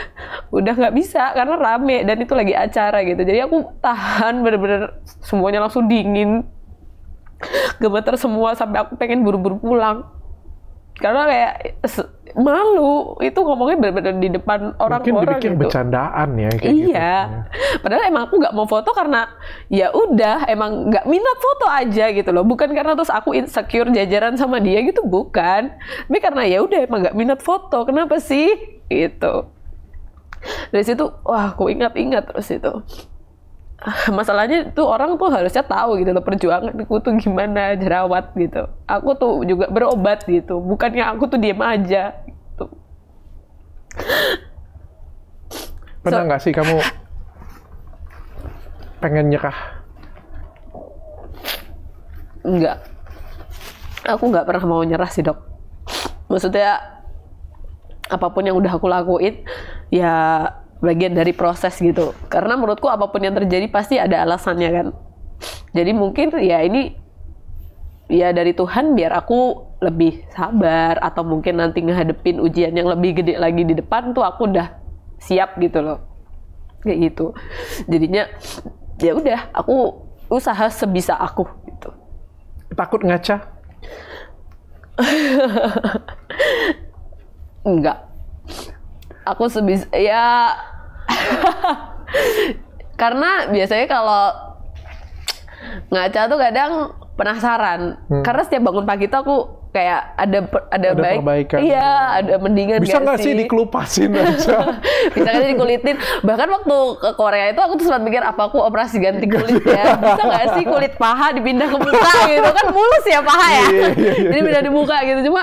udah nggak bisa karena rame dan itu lagi acara gitu. Jadi aku tahan bener-bener semuanya langsung dingin, gemeter semua sampai aku pengen buru-buru pulang karena kayak malu itu ngomongnya benar-benar di depan orang-orang mungkin dibikin gitu. bercandaan ya kayak gitu. iya gitu. padahal emang aku nggak mau foto karena ya udah emang nggak minat foto aja gitu loh bukan karena terus aku insecure jajaran sama dia gitu bukan tapi karena ya udah emang nggak minat foto kenapa sih gitu dari situ wah aku ingat-ingat terus itu <laughs> masalahnya tuh orang tuh harusnya tahu gitu loh aku tuh gimana jerawat gitu aku tuh juga berobat gitu bukannya aku tuh diem aja gitu pernah nggak so, sih kamu pengen nyerah nggak aku nggak pernah mau nyerah sih dok maksudnya apapun yang udah aku lakuin ya bagian dari proses gitu karena menurutku apapun yang terjadi pasti ada alasannya kan jadi mungkin ya ini ya dari Tuhan biar aku lebih sabar atau mungkin nanti ngehadepin ujian yang lebih gede lagi di depan tuh aku udah siap gitu loh kayak gitu jadinya ya udah aku usaha sebisa aku gitu takut ngaca <laughs> enggak aku sebis ya <laughs> karena biasanya kalau ngaca tuh kadang penasaran hmm. karena setiap bangun pagi tuh aku kayak ada ada, ada baik perbaikan. iya ada mendingan bisa nggak sih? sih dikelupasin <laughs> aja bisa nggak sih dikulitin bahkan waktu ke Korea itu aku tuh sempat mikir apa aku operasi ganti kulit ya bisa nggak sih kulit paha dipindah ke muka gitu kan mulus ya paha ya iya, iya, iya. jadi pindah di muka gitu cuma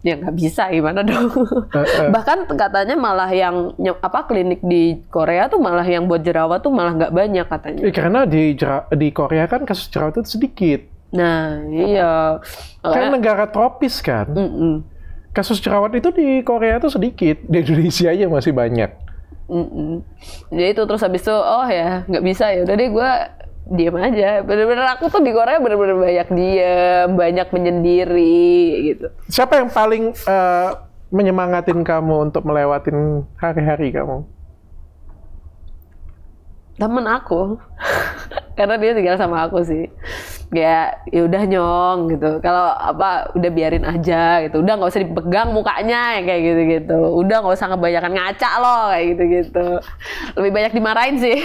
ya nggak bisa gimana dong <laughs> eh, eh. bahkan katanya malah yang apa klinik di Korea tuh malah yang buat jerawat tuh malah nggak banyak katanya eh, karena di di Korea kan kasus jerawat itu sedikit nah iya kan negara tropis kan mm -mm. kasus jerawat itu di Korea tuh sedikit di Indonesia aja masih banyak Mm -mm. Jadi itu terus habis itu oh ya nggak bisa ya. Jadi gue diam aja bener-bener aku tuh di Korea bener-bener banyak diam banyak menyendiri gitu siapa yang paling uh, menyemangatin kamu untuk melewatin hari-hari kamu temen aku <laughs> karena dia tinggal sama aku sih kayak ya udah nyong gitu kalau apa udah biarin aja gitu udah nggak usah dipegang mukanya ya, kayak gitu gitu udah nggak usah ngebanyakan ngaca loh kayak gitu gitu lebih banyak dimarahin sih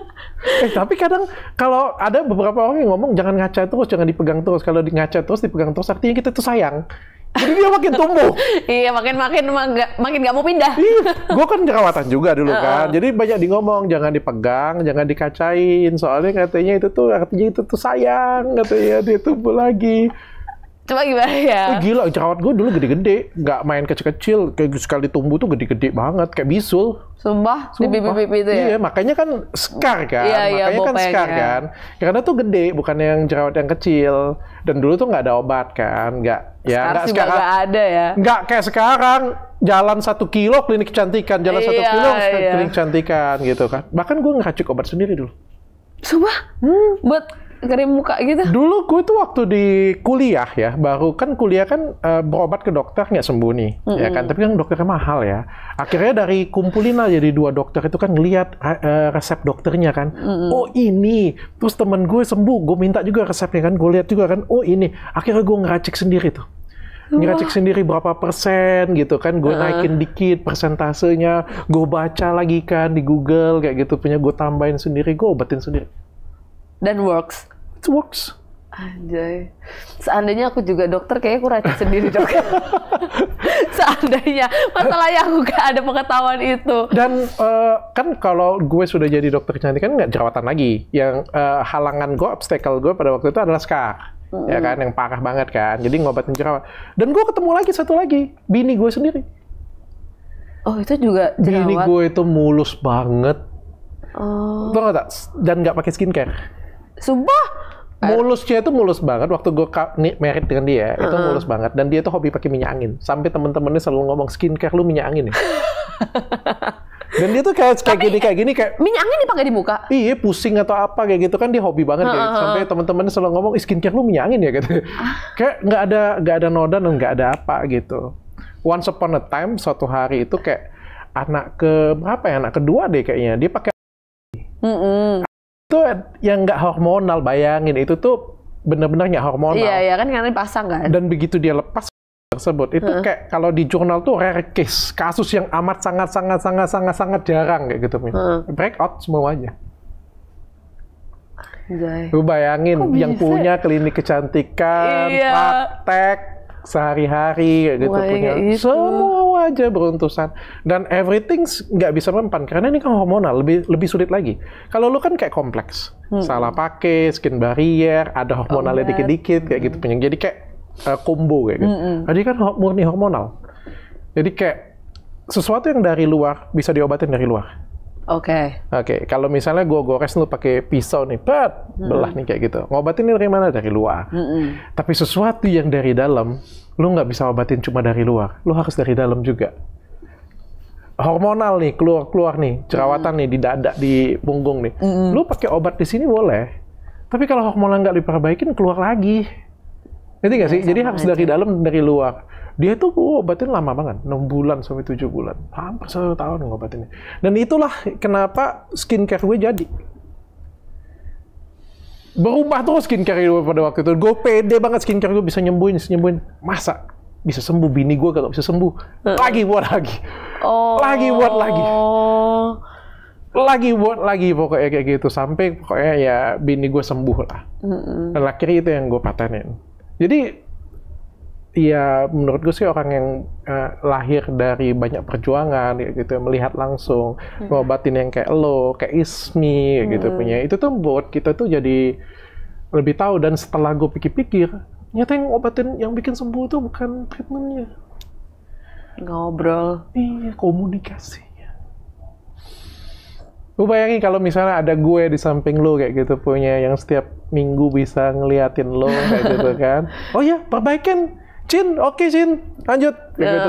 <laughs> eh, tapi kadang kalau ada beberapa orang yang ngomong jangan ngaca terus jangan dipegang terus kalau di ngaca terus dipegang terus artinya kita tuh sayang jadi dia makin tumbuh. <laughs> iya, makin makin makin nggak mau pindah. Iya, gue kan jerawatan juga dulu kan. Jadi banyak di ngomong jangan dipegang, jangan dikacain. Soalnya katanya itu tuh katanya itu tuh sayang, katanya dia tumbuh lagi. Coba gimana ya? Oh, gila, jerawat gue dulu gede-gede. Nggak main kecil-kecil. Kayak sekali tumbuh tuh gede-gede banget. Kayak bisul. Sumpah? Sumpah. Di pipi-pipi itu ya? Iya, makanya kan scar kan. Iya, iya makanya iya, kan scar kan. Karena tuh gede, bukan yang jerawat yang kecil. Dan dulu tuh nggak ada obat kan. Nggak. Ya, nggak sekarang. Nggak ada ya? Nggak kayak sekarang. Jalan satu kilo klinik kecantikan. Jalan iya, satu kilo iya. klinik kecantikan gitu kan. Bahkan gue ngeracik obat sendiri dulu. Sumpah? Hmm. Buat kering muka gitu? Dulu gue tuh waktu di kuliah ya, baru kan kuliah kan uh, berobat ke dokter nggak sembuh nih, mm -hmm. ya kan? Tapi kan dokternya mahal ya. Akhirnya dari kumpulin aja di dua dokter itu kan ngeliat uh, resep dokternya kan, mm -hmm. oh ini. Terus temen gue sembuh, gue minta juga resepnya kan, gue lihat juga kan, oh ini. Akhirnya gue ngeracik sendiri tuh ngeracik sendiri berapa persen gitu kan gue naikin dikit persentasenya gue baca lagi kan di Google kayak gitu punya gue tambahin sendiri gue obatin sendiri dan works It works. Anjay. Seandainya aku juga dokter, kayaknya aku racun sendiri dok. <laughs> Seandainya. Masalahnya aku gak ada pengetahuan itu. Dan uh, kan kalau gue sudah jadi dokter kecantikan, nggak jerawatan lagi. Yang uh, halangan gue, obstacle gue pada waktu itu adalah scar. mm Ya kan, yang parah banget kan. Jadi ngobatin jerawat. Dan gue ketemu lagi satu lagi, bini gue sendiri. Oh itu juga jerawat? Bini gue itu mulus banget. Oh. Tuh gak tak? Dan nggak pakai skincare. Sumpah? mulusnya itu mulus banget waktu gue nih merit dengan dia uh itu mulus banget dan dia tuh hobi pakai minyak angin sampai temen-temennya selalu ngomong skincare lu minyak angin ya <laughs> dan dia tuh kayak kayak gini kayak gini kayak minyak angin dipakai di muka iya pusing atau apa kayak gitu kan dia hobi banget uh -huh. kayak gitu. sampai temen-temennya selalu ngomong skincare lu minyak angin ya gitu uh. kayak nggak ada nggak ada noda dan nggak ada apa gitu once upon a time suatu hari itu kayak anak ke berapa ya anak kedua deh kayaknya dia pakai mm -mm tuh yang nggak hormonal bayangin itu tuh bener-bener nggak hormonal. Iya, iya kan karena pasang kan. Dan begitu dia lepas tersebut itu hmm. kayak kalau di jurnal tuh rare case kasus yang amat sangat sangat sangat sangat sangat jarang kayak gitu hmm. breakout semuanya lu bayangin yang punya klinik kecantikan iya. praktek sehari-hari gitu Wah, punya itu. semua aja beruntusan dan everything nggak bisa mempan karena ini kan hormonal lebih lebih sulit lagi kalau lu kan kayak kompleks hmm. salah pakai skin barrier ada hormonalnya oh, iya. dikit-dikit kayak gitu hmm. punya jadi kayak uh, eh, combo kayak gitu hmm. hmm. jadi kan murni hormonal jadi kayak sesuatu yang dari luar bisa diobatin dari luar Oke. Okay. Oke, okay, kalau misalnya gue gores lu pakai pisau nih, bet, hmm belah nih kayak gitu. Ngobatin dari mana? Dari luar. Mm-hmm. Tapi sesuatu yang dari dalam, lu nggak bisa obatin cuma dari luar. Lu harus dari dalam juga. Hormonal nih, keluar-keluar nih, jerawatan mm. nih di dada, di punggung nih. Mm-hmm. Lu pakai obat di sini boleh. Tapi kalau hormonal nggak diperbaikin, keluar lagi. Ngerti gak sih? Jadi harus aja. dari dalam dari luar. Dia itu oh, obatin lama banget, 6 bulan sampai 7 bulan. Hampir satu tahun ngobatinnya. Dan itulah kenapa skincare gue jadi. Berubah terus skincare gue pada waktu itu. Gue pede banget skincare gue bisa nyembuhin, nyembuhin. Masa bisa sembuh bini gue kalau bisa sembuh eh. lagi buat lagi oh. lagi buat lagi lagi buat lagi pokoknya kayak gitu sampai pokoknya ya bini gue sembuh lah mm -mm. dan akhirnya itu yang gue patenin jadi ya menurut gue sih orang yang uh, lahir dari banyak perjuangan ya gitu melihat langsung hmm. ngobatin yang kayak lo kayak Ismi ya gitu hmm. punya itu tuh buat kita tuh jadi lebih tahu dan setelah gue pikir-pikir nyata yang ngobatin yang bikin sembuh tuh bukan treatmentnya ngobrol iya komunikasi Lu bayangin kalau misalnya ada gue di samping lo kayak gitu punya yang setiap minggu bisa ngeliatin lo kayak gitu <laughs> kan. Oh iya, perbaikin. Cin, oke okay, Cin, lanjut. Kayak gitu.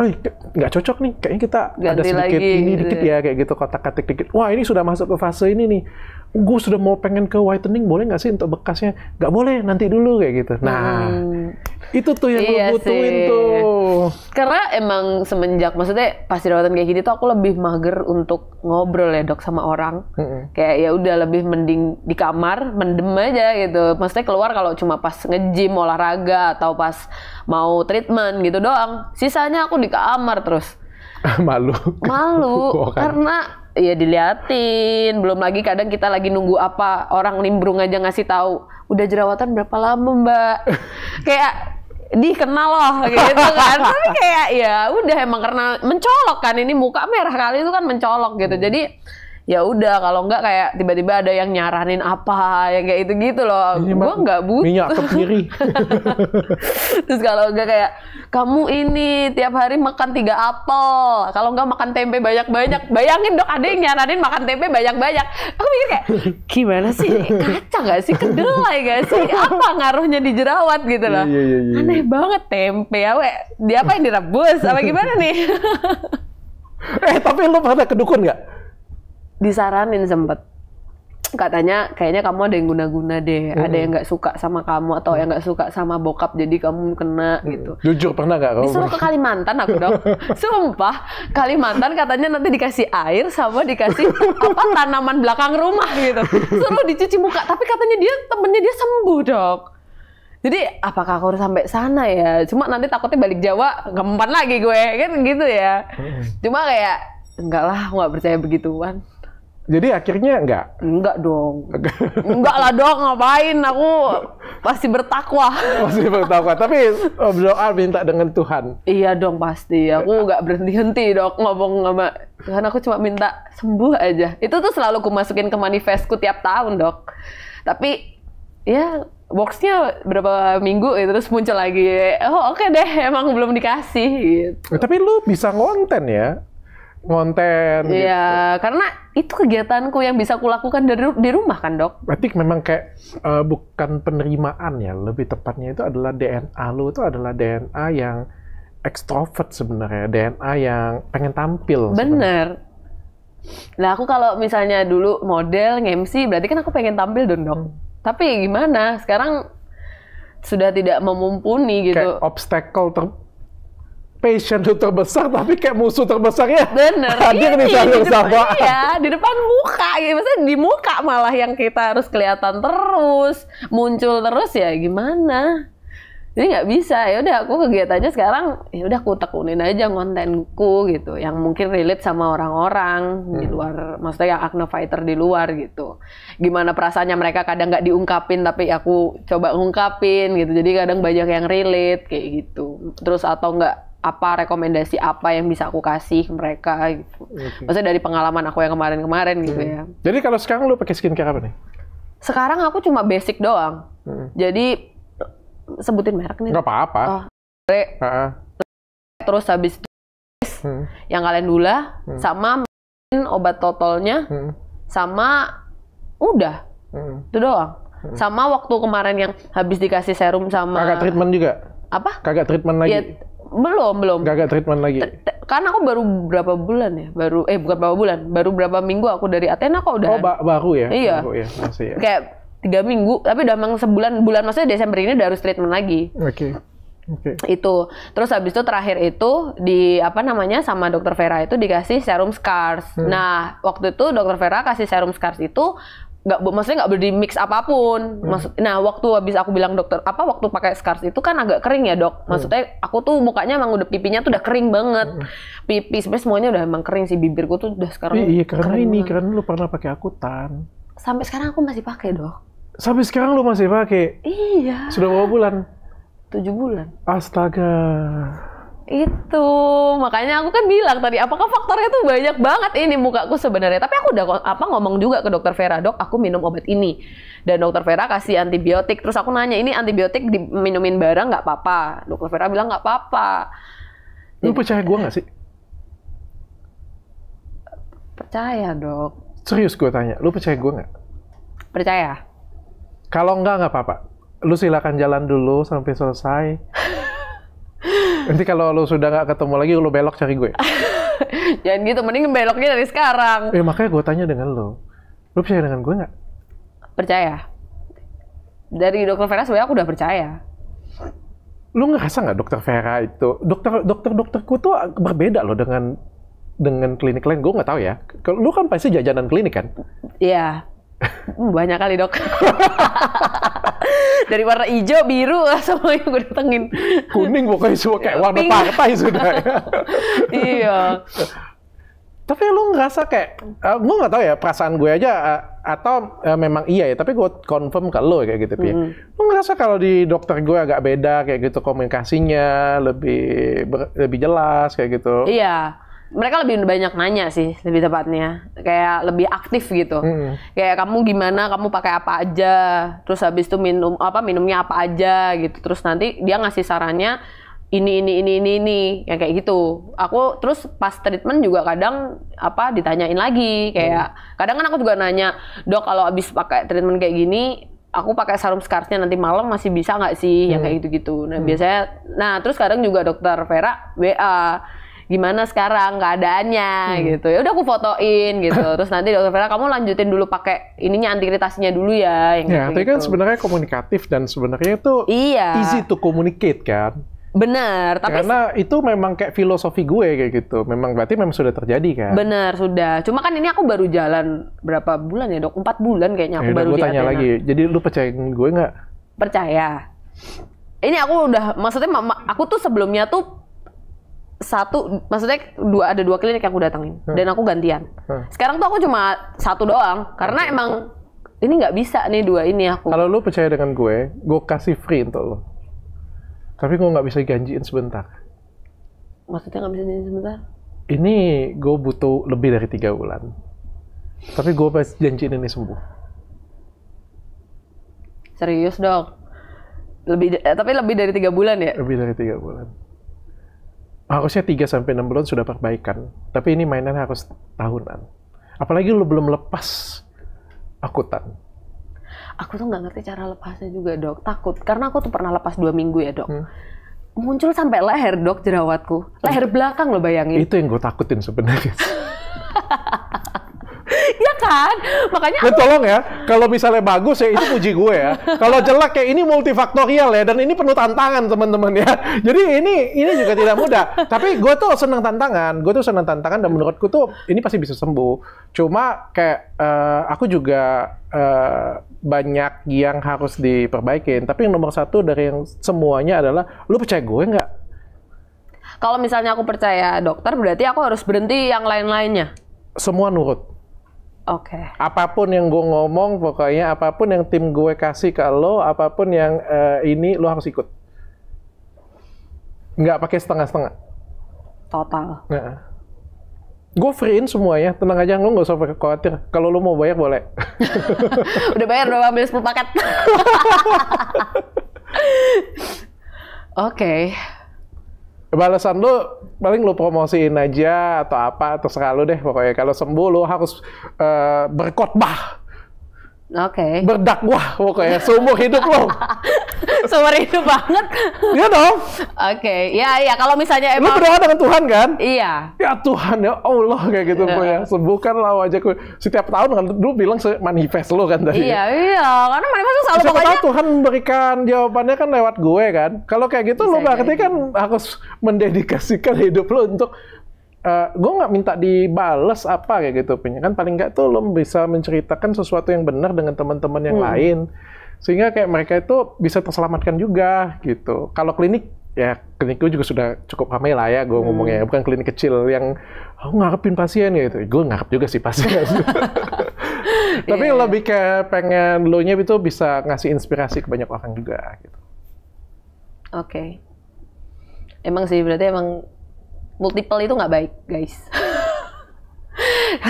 Oh, nggak cocok nih. Kayaknya kita ada sedikit lagi, ini gitu. dikit ya. ya kayak gitu kotak-katik dikit. Wah, ini sudah masuk ke fase ini nih gue sudah mau pengen ke whitening boleh nggak sih untuk bekasnya nggak boleh nanti dulu kayak gitu nah hmm. itu tuh yang iya gue butuhin sih. tuh karena emang semenjak maksudnya pas dirawatan kayak gini tuh aku lebih mager untuk ngobrol ya dok sama orang hmm. kayak ya udah lebih mending di kamar mendem aja gitu maksudnya keluar kalau cuma pas ngejim olahraga atau pas mau treatment gitu doang sisanya aku di kamar terus <laughs> malu malu <laughs> karena ya diliatin belum lagi kadang kita lagi nunggu apa orang nimbrung aja ngasih tahu udah jerawatan berapa lama mbak <laughs> kayak dikenal loh gitu kan <laughs> tapi kayak ya udah emang karena mencolok kan ini muka merah kali itu kan mencolok gitu jadi ya udah kalau enggak kayak tiba-tiba ada yang nyaranin apa yang kayak itu gitu loh gue nggak butuh minyak ke kiri <laughs> terus kalau enggak kayak kamu ini tiap hari makan tiga apel kalau enggak makan tempe banyak-banyak bayangin dok ada yang nyaranin makan tempe banyak-banyak aku mikir kayak gimana sih kaca nggak sih kedelai nggak sih apa ngaruhnya di jerawat gitu loh iya, iya, iya. iya. aneh banget tempe we dia apa yang direbus apa gimana nih <laughs> eh tapi lu pernah kedukun nggak disaranin sempet katanya kayaknya kamu ada yang guna-guna deh, mm-hmm. ada yang nggak suka sama kamu atau yang nggak suka sama bokap jadi kamu kena gitu. Jujur pernah nggak kamu? Disuruh ke Kalimantan aku dong. <laughs> Sumpah Kalimantan katanya nanti dikasih air sama dikasih apa tanaman belakang rumah gitu. Suruh dicuci muka, tapi katanya dia temennya dia sembuh dok. Jadi apakah aku harus sampai sana ya? Cuma nanti takutnya balik Jawa gempan lagi gue kan gitu ya. Cuma kayak enggak lah, aku nggak percaya begituan jadi akhirnya enggak? Enggak dong. <laughs> enggak lah dong, ngapain aku pasti bertakwa. masih bertakwa, tapi oh, berdoa minta dengan Tuhan. Iya dong pasti, aku enggak iya. berhenti-henti dong ngomong sama Tuhan, aku cuma minta sembuh aja. Itu tuh selalu aku masukin ke manifestku tiap tahun dok. Tapi ya boxnya berapa minggu itu ya, terus muncul lagi oh oke okay deh emang belum dikasih gitu. Eh, tapi lu bisa ngonten ya konten. Iya, gitu. karena itu kegiatanku yang bisa kulakukan dari di rumah kan dok. Berarti memang kayak uh, bukan penerimaan ya, lebih tepatnya itu adalah DNA lu itu adalah DNA yang ekstrovert sebenarnya, DNA yang pengen tampil. Bener. Sebenernya. Nah aku kalau misalnya dulu model ngemsi berarti kan aku pengen tampil dong dok. Hmm. Tapi gimana? Sekarang sudah tidak memumpuni gitu. Kayak obstacle ter passion lu terbesar tapi kayak musuh terbesarnya bener hadir iya, iya di iya, bersamaan iya di depan muka ya maksudnya di muka malah yang kita harus kelihatan terus muncul terus ya gimana jadi nggak bisa ya udah aku kegiatannya sekarang ya udah aku tekunin aja kontenku gitu yang mungkin relate sama orang-orang hmm. di luar maksudnya yang akne fighter di luar gitu gimana perasaannya mereka kadang nggak diungkapin tapi aku coba ungkapin gitu jadi kadang banyak yang relate kayak gitu terus atau nggak apa rekomendasi apa yang bisa aku kasih mereka gitu. Okay. Maksudnya dari pengalaman aku yang kemarin-kemarin hmm. gitu ya. Jadi kalau sekarang lu pakai skincare apa nih? Sekarang aku cuma basic doang. Hmm. Jadi sebutin merek nih. Gak apa-apa. Oh, re, Terus habis itu hmm. yang kalian dulu hmm. sama obat totalnya, hmm. sama udah. Hmm. Itu doang. Hmm. Sama waktu kemarin yang habis dikasih serum sama Kagak treatment juga. Apa? Kagak treatment lagi. Ya, belum belum gak ada treatment lagi T -t karena aku baru berapa bulan ya baru eh bukan berapa bulan baru berapa minggu aku dari Athena kok udah oh ba baru ya iya baru ya, masih ya. kayak tiga minggu tapi udah emang sebulan bulan maksudnya Desember ini udah harus treatment lagi oke okay. Okay. itu terus habis itu terakhir itu di apa namanya sama dokter Vera itu dikasih serum scars hmm. nah waktu itu dokter Vera kasih serum scars itu nggak maksudnya nggak boleh di mix apapun. Hmm. Maksud, nah waktu habis aku bilang dokter apa waktu pakai scars itu kan agak kering ya dok. Hmm. Maksudnya aku tuh mukanya emang udah pipinya tuh udah kering banget. Hmm. Pipi sebenarnya semuanya udah emang kering sih bibirku tuh udah sekarang. Iya, iya karena kering ini banget. karena lu pernah pakai akutan. Sampai sekarang aku masih pakai dok. Sampai sekarang lu masih pakai. Iya. Sudah berapa bulan? Tujuh bulan. Astaga itu makanya aku kan bilang tadi apakah faktornya tuh banyak banget ini mukaku sebenarnya tapi aku udah apa ngomong juga ke dokter Vera dok aku minum obat ini dan dokter Vera kasih antibiotik terus aku nanya ini antibiotik diminumin bareng nggak apa-apa dokter Vera bilang nggak apa-apa lu percaya gue nggak sih percaya dok serius gue tanya lu percaya gue nggak percaya kalau nggak nggak apa-apa lu silakan jalan dulu sampai selesai Nanti kalau lu sudah nggak ketemu lagi, lu belok cari gue. <laughs> Jangan gitu, mending beloknya dari sekarang. Eh, makanya gue tanya dengan lu. Lu percaya dengan gue nggak? Percaya. Dari dokter Vera sebenarnya aku udah percaya. Lu ngerasa nggak dokter Vera itu? Dokter dokter dokterku tuh berbeda loh dengan dengan klinik lain. Gue nggak tahu ya. Lu kan pasti jajanan klinik kan? Iya. Hmm, banyak kali dok. <laughs> dari warna hijau biru semua yang gue datengin kuning pokoknya semua kayak warna Pink. partai sudah ya. <laughs> iya tapi lu ngerasa kayak uh, eh, gue nggak tahu ya perasaan gue aja uh, atau uh, memang iya ya tapi gue confirm ke lo ya, kayak gitu mm. ya lu ngerasa kalau di dokter gue agak beda kayak gitu komunikasinya lebih ber, lebih jelas kayak gitu iya mereka lebih banyak nanya sih lebih tepatnya kayak lebih aktif gitu hmm. kayak kamu gimana kamu pakai apa aja terus habis itu minum apa minumnya apa aja gitu terus nanti dia ngasih sarannya ini ini ini ini ini yang kayak gitu aku terus pas treatment juga kadang apa ditanyain lagi kayak hmm. kadang kan aku juga nanya dok kalau habis pakai treatment kayak gini aku pakai serum scarsnya nanti malam masih bisa nggak sih hmm. yang kayak mm. gitu-gitu. Nah hmm. biasanya, nah terus kadang juga dokter Vera WA gimana sekarang keadaannya hmm. gitu ya udah aku fotoin gitu <laughs> terus nanti dokter Vera kamu lanjutin dulu pakai ininya antiritasnya dulu ya yang ya, gitu, tapi kan gitu. sebenarnya komunikatif dan sebenarnya itu iya. easy to communicate kan Benar, tapi karena itu memang kayak filosofi gue kayak gitu. Memang berarti memang sudah terjadi kan? Benar, sudah. Cuma kan ini aku baru jalan berapa bulan ya, Dok? Empat bulan kayaknya aku ya, baru jalan. tanya lagi. Jadi lu percayain gue nggak? Percaya. Ini aku udah maksudnya aku tuh sebelumnya tuh satu maksudnya dua ada dua klinik yang aku datangin hmm. dan aku gantian hmm. sekarang tuh aku cuma satu doang karena emang ini nggak bisa nih dua ini aku kalau lu percaya dengan gue gue kasih free untuk lo tapi gue nggak bisa janjiin sebentar maksudnya nggak bisa janjiin sebentar ini gue butuh lebih dari tiga bulan tapi gue pasti janjiin ini sembuh serius dong lebih eh, tapi lebih dari tiga bulan ya lebih dari tiga bulan harusnya 3 sampai enam bulan sudah perbaikan. Tapi ini mainan harus tahunan. Apalagi lu belum lepas akutan. Aku tuh nggak ngerti cara lepasnya juga dok. Takut karena aku tuh pernah lepas dua minggu ya dok. Hmm. Muncul sampai leher dok jerawatku. Leher belakang lo bayangin. Itu yang gue takutin sebenarnya. <laughs> ya kan? Makanya aku... tolong ya, kalau misalnya bagus ya itu puji gue ya. kalau jelek kayak ini multifaktorial ya dan ini penuh tantangan teman-teman ya. Jadi ini ini juga tidak mudah. Tapi gue tuh senang tantangan, gue tuh senang tantangan dan menurutku tuh ini pasti bisa sembuh. Cuma kayak uh, aku juga uh, banyak yang harus diperbaikin. Tapi yang nomor satu dari yang semuanya adalah lu percaya gue nggak? Kalau misalnya aku percaya dokter, berarti aku harus berhenti yang lain-lainnya. Semua nurut Oke. Okay. Apapun yang gue ngomong, pokoknya apapun yang tim gue kasih ke lo, apapun yang uh, ini lo harus ikut. Nggak pakai setengah-setengah. Total. Nah. Gue freein semuanya, tenang aja lo nggak usah khawatir. Kalau lo mau bayar boleh. <laughs> udah bayar, udah ambil 10 paket. <laughs> Oke. okay balasan lu paling lu promosiin aja atau apa atau sekalu deh pokoknya kalau sembuh lu harus uh, berkhotbah Oke. Okay. Berdakwah pokoknya seumur hidup lo. <laughs> seumur hidup banget. Iya dong. Oke. Okay. Ya ya kalau misalnya emang. Lo berdoa dengan Tuhan kan? Iya. Ya Tuhan ya Allah kayak gitu uh. ya. Sembuhkanlah wajahku. Setiap tahun kan dulu bilang manifest lo kan tadi. Iya iya. Karena manifest selalu Siapa pokoknya. Tahu Tuhan memberikan jawabannya kan lewat gue kan. Kalau kayak gitu lo berarti kan harus mendedikasikan hidup lo untuk uh, eh, gue nggak minta dibales apa kayak gitu punya kan paling nggak tuh lo bisa menceritakan sesuatu yang benar dengan teman-teman yang hmm. lain sehingga kayak mereka itu bisa terselamatkan juga gitu kalau klinik ya klinik gue juga sudah cukup ramai lah ya gue hmm. ngomongnya bukan klinik kecil yang aku oh, ngarepin pasien gitu gue ngarep juga sih pasien <laughs> tapi yeah. lebih ke pengen lo nya itu bisa ngasih inspirasi ke banyak orang juga gitu oke okay. emang sih berarti emang multiple itu nggak baik guys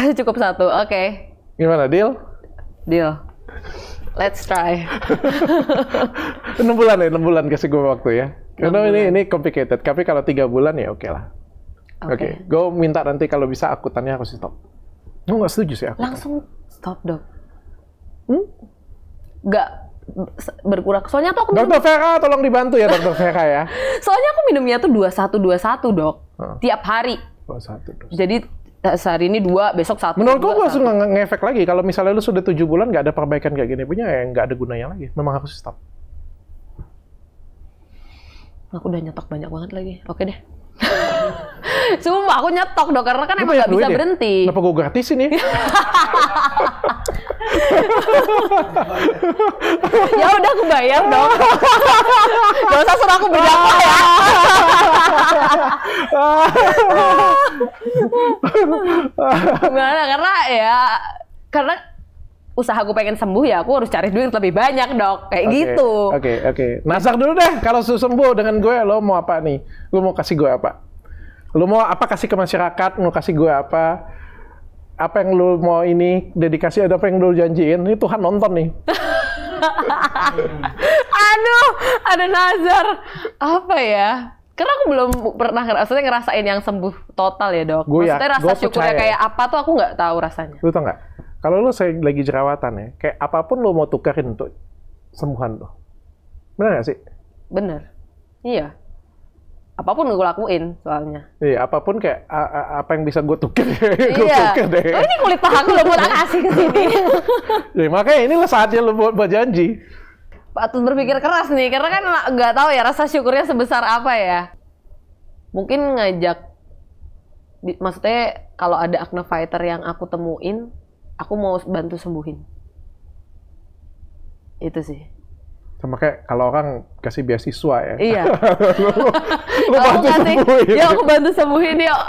<laughs> cukup satu oke okay. gimana deal deal let's try <laughs> enam bulan ya enam bulan kasih gue waktu ya karena ini ini complicated tapi kalau tiga bulan ya oke okay lah oke okay. okay. gue minta nanti kalau bisa akutannya aku stop gue nggak setuju sih aku langsung stop dok hmm? nggak berkurang. Soalnya tuh aku minum... Dr. Vera tolong dibantu ya Dokter Vera ya. <laughs> Soalnya aku minumnya tuh 2121 Dok. Huh. Tiap hari. 21. 21. Jadi eh, sehari ini dua, besok satu. Menurutku dua, langsung ngefek lagi. Kalau misalnya lu sudah tujuh bulan nggak ada perbaikan kayak gini punya, ya nggak ada gunanya lagi. Memang harus stop. Aku udah nyetok banyak banget lagi. Oke deh. <laughs> Sumpah aku nyetok dong karena kan Lu emang gak bisa ya? berhenti. Kenapa gue gratis ini? <laughs> ya udah aku bayar dong. <laughs> Gak usah suruh aku berjaga ya. Gimana? Karena ya karena usaha aku pengen sembuh ya aku harus cari duit lebih banyak dok kayak okay, gitu oke okay, oke okay. Nazar dulu deh kalau sembuh dengan gue lo mau apa nih lo mau kasih gue apa lu mau apa kasih ke masyarakat mau kasih gue apa apa yang lu mau ini dedikasi ada apa yang lu janjiin ini Tuhan nonton nih <laughs> aduh ada nazar apa ya karena aku belum pernah ngerasain, ngerasain yang sembuh total ya dok gua ya- maksudnya ya, Gua syukurnya kayak apa tuh aku nggak tahu rasanya lu tau nggak kalau lu lagi jerawatan ya kayak apapun lu mau tukerin untuk sembuhan tuh benar nggak sih bener iya apapun gue lakuin soalnya. Iya, apapun kayak a, a, apa yang bisa gue tuker, <laughs> gue iya. tuker deh. Oh, ini kulit paha gue buat anak asing sini. Jadi <laughs> ya, makanya inilah saatnya lo buat janji. Patut berpikir keras nih, karena kan nggak tahu ya rasa syukurnya sebesar apa ya. Mungkin ngajak, maksudnya kalau ada acne fighter yang aku temuin, aku mau bantu sembuhin. Itu sih sama kayak kalau orang kasih beasiswa ya. Iya. <laughs> lu, lu aku <laughs> bantu kasih, sembuhin. Ya aku bantu sembuhin yuk.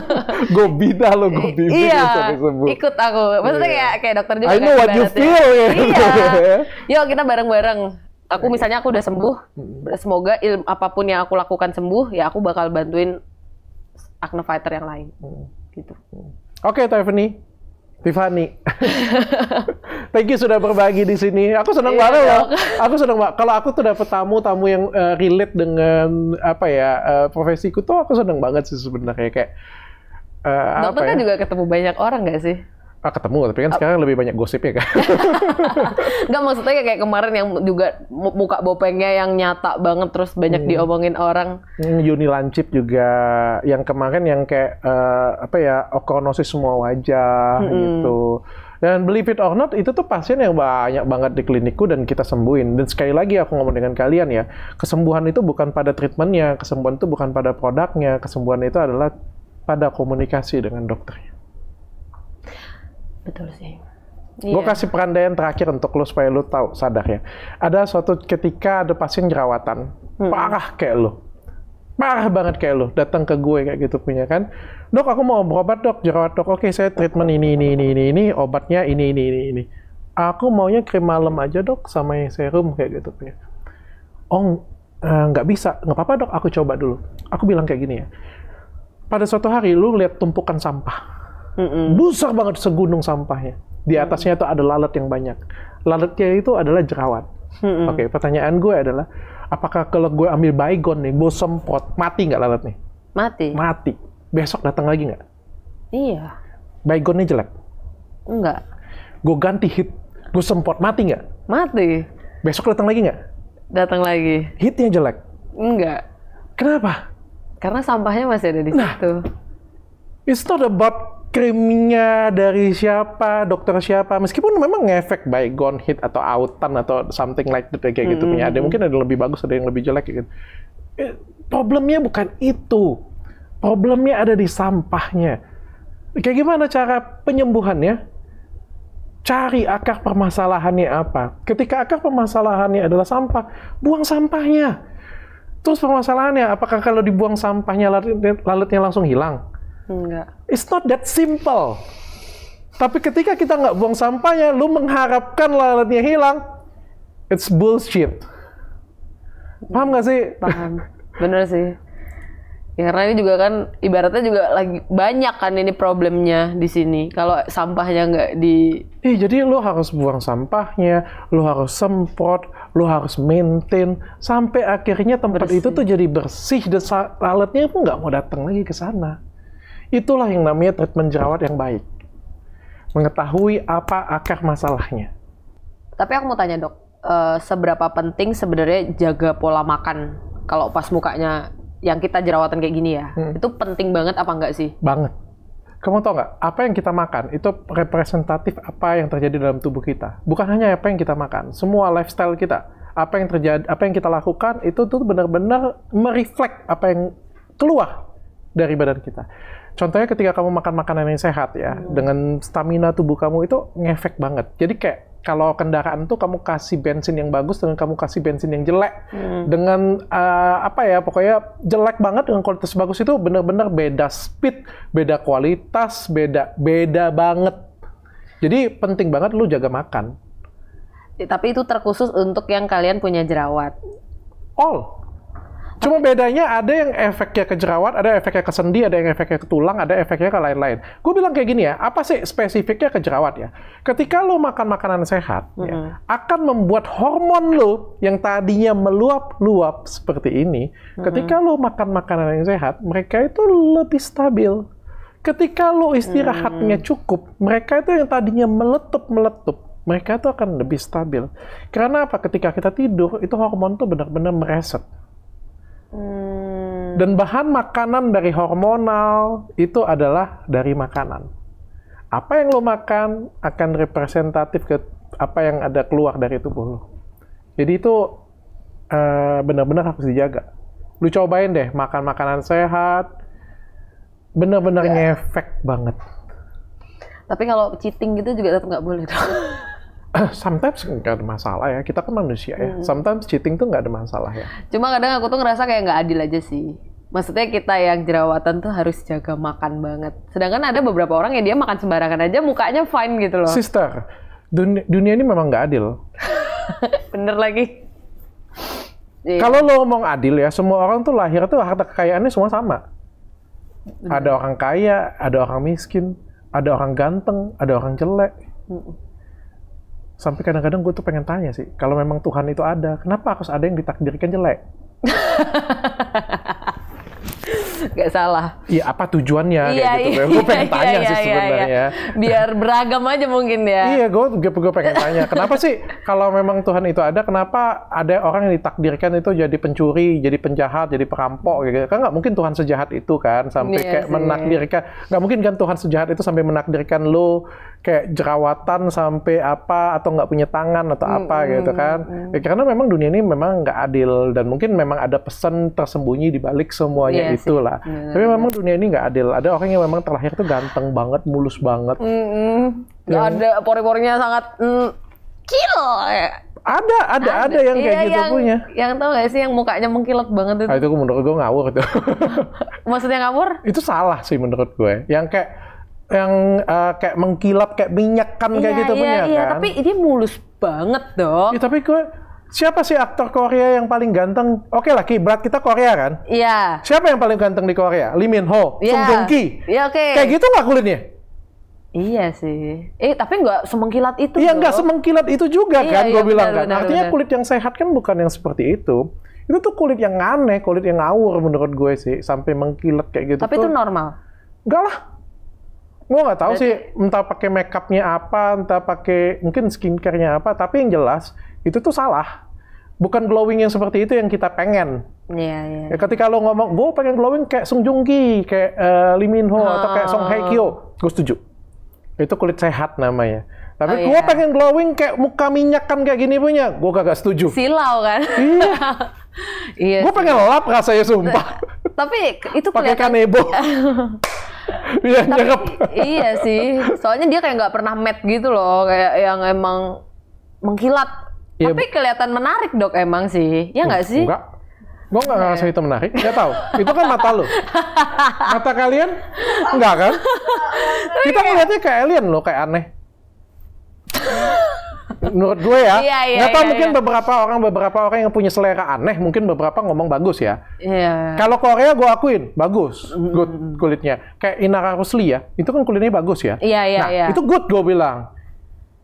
<laughs> gobi dah lo gobi. Iya. Sembuh. Ikut aku. Maksudnya yeah. kayak kayak dokter juga. I know kan what you feel. Ya. Iya. yuk kita bareng-bareng. Aku misalnya aku udah sembuh. Semoga ilmu apapun yang aku lakukan sembuh, ya aku bakal bantuin Acne Fighter yang lain. Hmm. Gitu. Hmm. Oke, okay, Tiffany. Tiffany. <laughs> Thank you sudah berbagi di sini. Aku senang yeah, banget ya. loh. <laughs> Aku senang banget. Kalau aku tuh dapat tamu-tamu yang uh, relate dengan apa ya uh, profesiku tuh aku senang banget sih sebenarnya kayak. Uh, Dokter kan ya? kan juga ketemu banyak orang gak sih? ah ketemu tapi kan oh. sekarang lebih banyak gosip ya kan <laughs> nggak maksudnya kayak kemarin yang juga muka bopengnya yang nyata banget terus banyak hmm. diomongin orang hmm, Yuni Lancip juga yang kemarin yang kayak uh, apa ya okronosis semua wajah hmm. gitu dan believe it or not, itu tuh pasien yang banyak banget di klinikku dan kita sembuhin. Dan sekali lagi aku ngomong dengan kalian ya, kesembuhan itu bukan pada treatmentnya, kesembuhan itu bukan pada produknya, kesembuhan itu adalah pada komunikasi dengan dokternya betul sih Gue iya. kasih perandaian terakhir untuk lo supaya lo tahu sadar ya. Ada suatu ketika ada pasien jerawatan, hmm. parah kayak lo, parah banget kayak lo, datang ke gue kayak gitu punya kan. Dok, aku mau berobat dok, jerawat dok. Oke, saya treatment ini ini ini ini ini, obatnya ini ini ini ini. Aku maunya krim malam aja dok, sama yang serum kayak gitu punya. Oh, nggak eh, bisa, nggak apa-apa dok, aku coba dulu. Aku bilang kayak gini ya. Pada suatu hari lu lihat tumpukan sampah Mm-mm. Besar banget segunung sampahnya. Di atasnya itu ada lalat yang banyak. Lalatnya itu adalah jerawat. Mm-mm. Oke, pertanyaan gue adalah, apakah kalau gue ambil baygon nih, gue semprot, mati nggak lalat nih? Mati. Mati. Besok datang lagi nggak? Iya. Baygonnya jelek. Enggak. Gue ganti hit, gue semprot, mati nggak? Mati. Besok datang lagi nggak? Datang lagi. Hitnya jelek. Enggak. Kenapa? Karena sampahnya masih ada di nah, situ. It's not about krimnya dari siapa, dokter siapa. Meskipun memang efek baik gone hit atau outan atau something like that kayak gitu punya. Hmm. Ada mungkin ada yang lebih bagus, ada yang lebih jelek gitu. Eh, problemnya bukan itu. Problemnya ada di sampahnya. Kayak gimana cara penyembuhannya? Cari akar permasalahannya apa. Ketika akar permasalahannya adalah sampah, buang sampahnya. Terus permasalahannya, apakah kalau dibuang sampahnya lalatnya langsung hilang? Enggak. It's not that simple. Tapi ketika kita nggak buang sampahnya, lu mengharapkan lalatnya hilang, it's bullshit. Paham nggak sih? Paham. Bener sih. Ya, karena ini juga kan ibaratnya juga lagi banyak kan ini problemnya di sini. Kalau sampahnya nggak di Iya. jadi lu harus buang sampahnya, lu harus semprot, lu harus maintain sampai akhirnya tempat bersih. itu tuh jadi bersih dan lalatnya nggak mau datang lagi ke sana. Itulah yang namanya treatment jerawat yang baik. Mengetahui apa akar masalahnya. Tapi aku mau tanya dok, uh, seberapa penting sebenarnya jaga pola makan kalau pas mukanya yang kita jerawatan kayak gini ya, hmm. itu penting banget apa enggak sih? Banget. Kamu tau nggak, apa yang kita makan itu representatif apa yang terjadi dalam tubuh kita. Bukan hanya apa yang kita makan, semua lifestyle kita. Apa yang terjadi, apa yang kita lakukan itu tuh benar-benar mereflek apa yang keluar dari badan kita. Contohnya ketika kamu makan makanan yang sehat ya, hmm. dengan stamina tubuh kamu itu ngefek banget. Jadi kayak kalau kendaraan tuh kamu kasih bensin yang bagus dengan kamu kasih bensin yang jelek hmm. dengan uh, apa ya pokoknya jelek banget dengan kualitas bagus itu benar-benar beda speed, beda kualitas, beda beda banget. Jadi penting banget lu jaga makan. Ya, tapi itu terkhusus untuk yang kalian punya jerawat. All Cuma bedanya ada yang efeknya ke jerawat, ada efeknya ke sendi, ada yang efeknya ke tulang, ada efeknya ke lain-lain. Gue bilang kayak gini ya, apa sih spesifiknya ke jerawat ya? Ketika lo makan makanan sehat, mm -hmm. ya, akan membuat hormon lo yang tadinya meluap-luap seperti ini, mm -hmm. ketika lo makan makanan yang sehat, mereka itu lebih stabil ketika lo istirahatnya mm. cukup, mereka itu yang tadinya meletup-meletup, mereka itu akan lebih stabil. Karena apa? Ketika kita tidur, itu hormon tuh benar-benar mereset. Hmm. Dan bahan makanan dari hormonal itu adalah dari makanan. Apa yang lo makan akan representatif ke apa yang ada keluar dari tubuh lo. Jadi itu uh, benar-benar harus dijaga. Lu cobain deh makan makanan sehat, benar-benar iya. ngefek banget. Tapi kalau cheating gitu juga tetap nggak boleh dong. <laughs> <clears throat> sometimes nggak ada masalah ya. Kita kan manusia ya. Hmm. Sometimes cheating tuh nggak ada masalah ya. Cuma kadang aku tuh ngerasa kayak nggak adil aja sih. Maksudnya kita yang jerawatan tuh harus jaga makan banget. Sedangkan ada beberapa orang yang dia makan sembarangan aja, mukanya fine gitu loh. Sister, dunia, dunia ini memang nggak adil. <laughs> Bener lagi. Iya. Kalau lo ngomong adil ya, semua orang tuh lahir tuh harta kekayaannya semua sama. Hmm. Ada orang kaya, ada orang miskin, ada orang ganteng, ada orang jelek. Hmm sampai kadang-kadang gue tuh pengen tanya sih kalau memang Tuhan itu ada kenapa harus ada yang ditakdirkan jelek <laughs> Gak salah. Iya, apa tujuannya iya, kayak gitu. Iya, gue pengen <laughs> iya, tanya iya, sih iya, sebenarnya. Iya, Biar beragam aja mungkin ya. iya, gue, gue pengen tanya. Kenapa sih kalau memang Tuhan itu ada, kenapa ada orang yang ditakdirkan itu jadi pencuri, jadi penjahat, jadi perampok gitu. Kan nggak mungkin Tuhan sejahat itu kan sampai iya kayak sih. menakdirkan. Nggak mungkin kan Tuhan sejahat itu sampai menakdirkan lo kayak jerawatan sampai apa atau nggak punya tangan atau mm, apa hmm, gitu kan mm. -hmm. hmm. Ya, karena memang dunia ini memang nggak adil dan mungkin memang ada pesan tersembunyi di balik semuanya yeah, itulah mm. tapi memang dunia ini nggak adil ada orang yang memang terlahir tuh ganteng banget mulus banget mm, mm. Yang... ada pori-porinya sangat mm, kilo ya ada, ada, ada, ada yang iya, kayak gitu yang, punya. Yang tau gak sih yang mukanya mengkilap banget itu? Nah, itu menurut gue ngawur itu. <laughs> Maksudnya ngawur? Itu salah sih menurut gue. Yang kayak yang uh, kayak mengkilap kayak minyak kan kayak iya, gitu iya, punya iya, kan. tapi ini mulus banget dong. Ya, tapi gue siapa sih aktor Korea yang paling ganteng? Oke okay lah, kibrat kita Korea kan. Iya. Siapa yang paling ganteng di Korea? Lee Min Ho, iya. Sung Joong Ki. Iya oke. Okay. Kayak gitu nggak kulitnya? Iya sih. Eh tapi nggak semengkilat itu. Iya nggak semengkilat itu juga iya, kan, iya, gue bilang benar, kan. Benar, Artinya benar. kulit yang sehat kan bukan yang seperti itu. Itu tuh kulit yang aneh, kulit yang ngawur menurut gue sih, sampai mengkilat kayak gitu. Tapi tuh, itu normal. Enggak lah, gue nggak tahu sih entah pakai makeupnya apa entah pakai mungkin skincarenya apa tapi yang jelas itu tuh salah bukan glowing yang seperti itu yang kita pengen Iya, iya. Ya, iya. ketika lo ngomong, gue pengen glowing kayak Sung Joong Ki, kayak uh, Lee Min Ho, oh. atau kayak oh. Song Hye Kyo, gue setuju. Itu kulit sehat namanya. Tapi oh, gue yeah. pengen glowing kayak muka minyak kan kayak gini punya, gue kagak setuju. Silau kan? Iya. <laughs> iya gue pengen lap rasanya sumpah. Tapi itu kelihatan... Pakai kanebo. <laughs> Iya, Iya sih. Soalnya dia kayak nggak pernah met gitu loh, kayak yang emang mengkilat. Ya, Tapi kelihatan menarik dok emang sih, ya nggak sih? Enggak. Gue nggak ngerasa itu menarik, nggak tahu. Itu kan mata lo Mata kalian enggak kan? Iya. Kita melihatnya kayak alien loh, kayak aneh menurut gue ya. Iya, iya, Nggak tahu iya, mungkin iya. beberapa orang beberapa orang yang punya selera aneh mungkin beberapa ngomong bagus ya. Iya. Kalau Korea gue akuin bagus good kulitnya. Kayak Inara Rusli ya, itu kan kulitnya bagus ya. Iya iya nah, iya. Itu good gue bilang.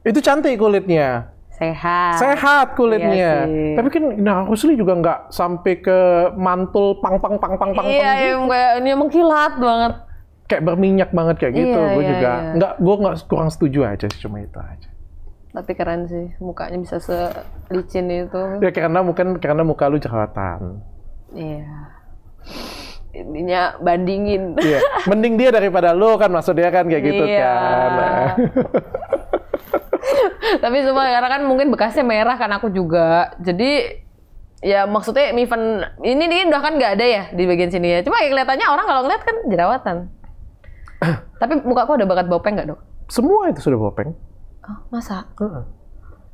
Itu cantik kulitnya. Sehat. Sehat kulitnya. Iya Tapi kan Inara Rusli juga nggak sampai ke mantul pang pang pang pang pang. Iya, yang kayak gitu. ini mengkilat banget kayak berminyak banget kayak gitu. Iya, gue iya, juga iya. nggak, gue nggak kurang setuju aja sih cuma itu aja tapi keren sih mukanya bisa selicin itu ya karena mungkin karena muka lu jerawatan iya intinya bandingin iya. mending dia daripada lo kan maksudnya kan kayak gitu iya. kan Iya. <laughs> tapi semua karena kan mungkin bekasnya merah kan aku juga jadi ya maksudnya Miven ini ini udah kan nggak ada ya di bagian sini ya cuma ya kelihatannya orang kalau ngeliat kan jerawatan <coughs> tapi muka aku ada bakat bopeng nggak dok semua itu sudah bopeng Oh, masa? Uh -uh.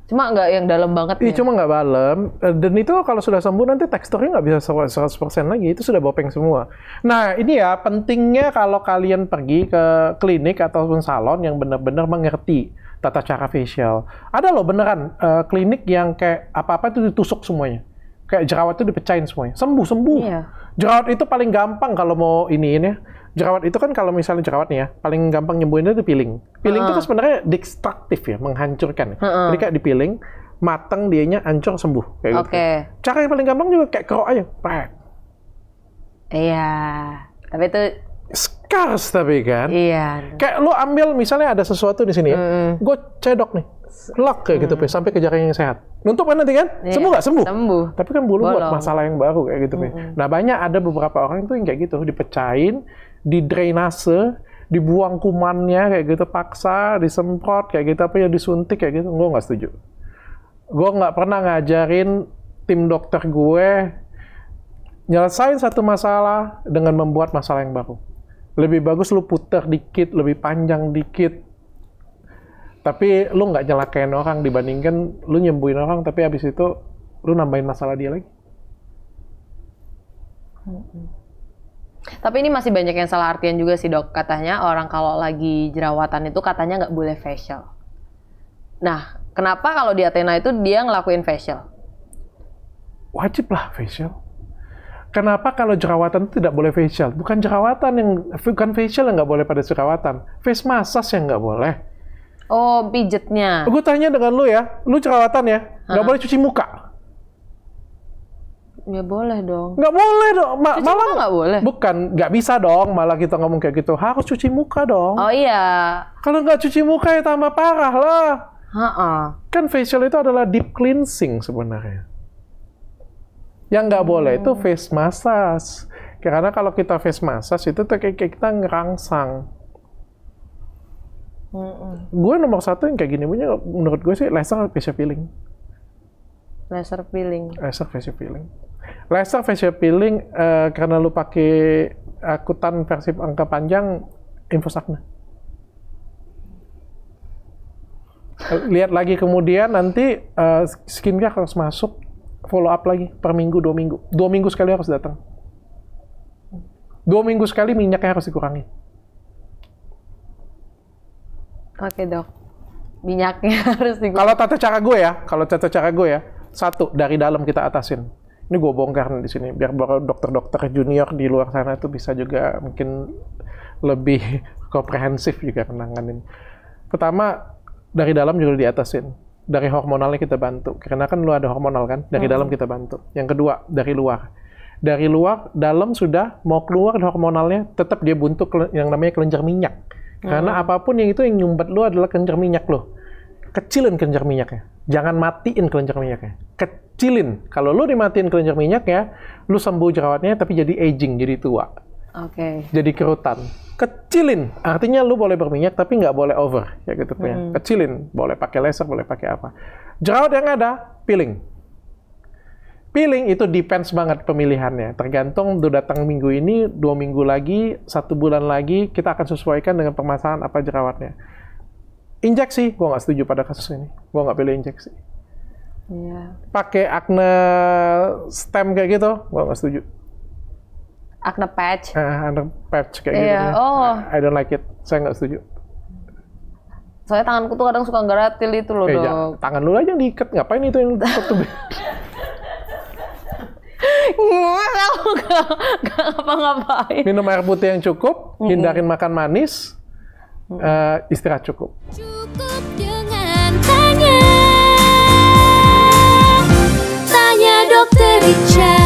Cuma nggak yang dalam banget. Iya, cuma nggak dalam. Eh, dan itu kalau sudah sembuh nanti teksturnya nggak bisa 100% lagi. Itu sudah bopeng semua. Nah, ini ya pentingnya kalau kalian pergi ke klinik ataupun salon yang benar-benar mengerti tata cara facial. Ada loh beneran uh, klinik yang kayak apa-apa itu ditusuk semuanya. Kayak jerawat itu dipecahin semuanya. Sembuh, sembuh. Iya. Jerawat itu paling gampang kalau mau ini ini ya jerawat itu kan kalau misalnya jerawatnya ya, paling gampang nyembuhinnya itu peeling. Peeling uh. itu kan sebenarnya destruktif ya, menghancurkan. Uh ya. -huh. Jadi kayak dipeeling, matang dianya hancur sembuh kayak okay. gitu. Cara yang paling gampang juga kayak kerok aja, pret. Iya, tapi itu scars tapi kan. Iya. Kayak lu ambil misalnya ada sesuatu di sini ya, mm. gue cedok nih, lock kayak gitu pe, sampai ke jaring yang sehat. Nuntup kan nanti kan? Iya, sembuh nggak sembuh? Sembuh. Tapi kan bulu Bolong. buat masalah yang baru kayak gitu mm Hmm. Nah banyak ada beberapa orang itu yang kayak gitu dipecahin, di drainase, dibuang kumannya kayak gitu paksa, disemprot kayak gitu apa ya disuntik kayak gitu, gue nggak setuju. Gue nggak pernah ngajarin tim dokter gue nyelesain satu masalah dengan membuat masalah yang baru. Lebih bagus lu puter dikit, lebih panjang dikit. Tapi lu nggak nyelakain orang dibandingkan lu nyembuhin orang tapi habis itu lu nambahin masalah dia lagi. Mm -hmm. Tapi ini masih banyak yang salah artian juga sih dok. Katanya orang kalau lagi jerawatan itu katanya nggak boleh facial. Nah, kenapa kalau di Athena itu dia ngelakuin facial? Wajib lah facial. Kenapa kalau jerawatan itu tidak boleh facial? Bukan jerawatan yang bukan facial yang nggak boleh pada jerawatan, face massage yang nggak boleh. Oh, pijetnya. Gue tanya dengan lu ya, lu jerawatan ya, nggak boleh cuci muka. Ya boleh dong. Nggak boleh dong. Ma cuci malah muka nggak boleh. Bukan, nggak bisa dong. Malah kita ngomong kayak gitu. Harus cuci muka dong. Oh iya. Kalau nggak cuci muka ya tambah parah lah. Ha -ha. Kan facial itu adalah deep cleansing sebenarnya. Yang nggak hmm. boleh itu oh. face massage. Karena kalau kita face massage itu tuh kayak kita ngerangsang. Mm -mm. Gue nomor satu yang kayak gini punya menurut gue sih laser facial peeling. Laser peeling. Laser facial peeling Leicester facial peeling uh, karena lu pakai akutan versi angka panjang info sakna. Lihat lagi kemudian nanti uh, skincare harus masuk follow up lagi per minggu dua minggu dua minggu sekali harus datang dua minggu sekali minyaknya harus dikurangi. Oke dok, minyaknya <laughs> harus dikurangi. Kalau tata cara gue ya, kalau tata cara gue ya, satu dari dalam kita atasin ini gue bongkar di sini biar dokter-dokter junior di luar sana itu bisa juga mungkin lebih <laughs> komprehensif juga menanganin. Pertama dari dalam juga diatasin. Dari hormonalnya kita bantu. Karena kan lu ada hormonal kan, dari hmm. dalam kita bantu. Yang kedua, dari luar. Dari luar, dalam sudah mau keluar hormonalnya, tetap dia buntu yang namanya kelenjar minyak. Karena hmm. apapun yang itu yang nyumbat lu adalah kelenjar minyak lo kecilin kelenjar minyaknya. Jangan matiin kelenjar minyaknya. Kecilin. Kalau lu dimatiin kelenjar minyaknya, lu sembuh jerawatnya tapi jadi aging, jadi tua. Oke. Okay. Jadi kerutan. Kecilin. Artinya lu boleh berminyak tapi nggak boleh over, ya gitu punya. Hmm. Kecilin. Boleh pakai laser, boleh pakai apa. Jerawat yang ada, peeling. Peeling itu depends banget pemilihannya. Tergantung udah datang minggu ini, dua minggu lagi, satu bulan lagi, kita akan sesuaikan dengan permasalahan apa jerawatnya injeksi gue nggak setuju pada kasus ini gue nggak pilih injeksi yeah. pakai acne stem kayak gitu gue nggak setuju acne patch uh, akne patch kayak yeah. gitu iya, oh. Eh, I don't like it saya nggak setuju soalnya tanganku tuh kadang suka garatil itu loh eh, dok ya, tangan lu aja yang diikat ngapain itu yang tutup aku gak, gak ngapa-ngapain minum air putih yang cukup hindarin makan manis uh, istirahat cukup. Cukup dengan tanya, tanya dokter Richard.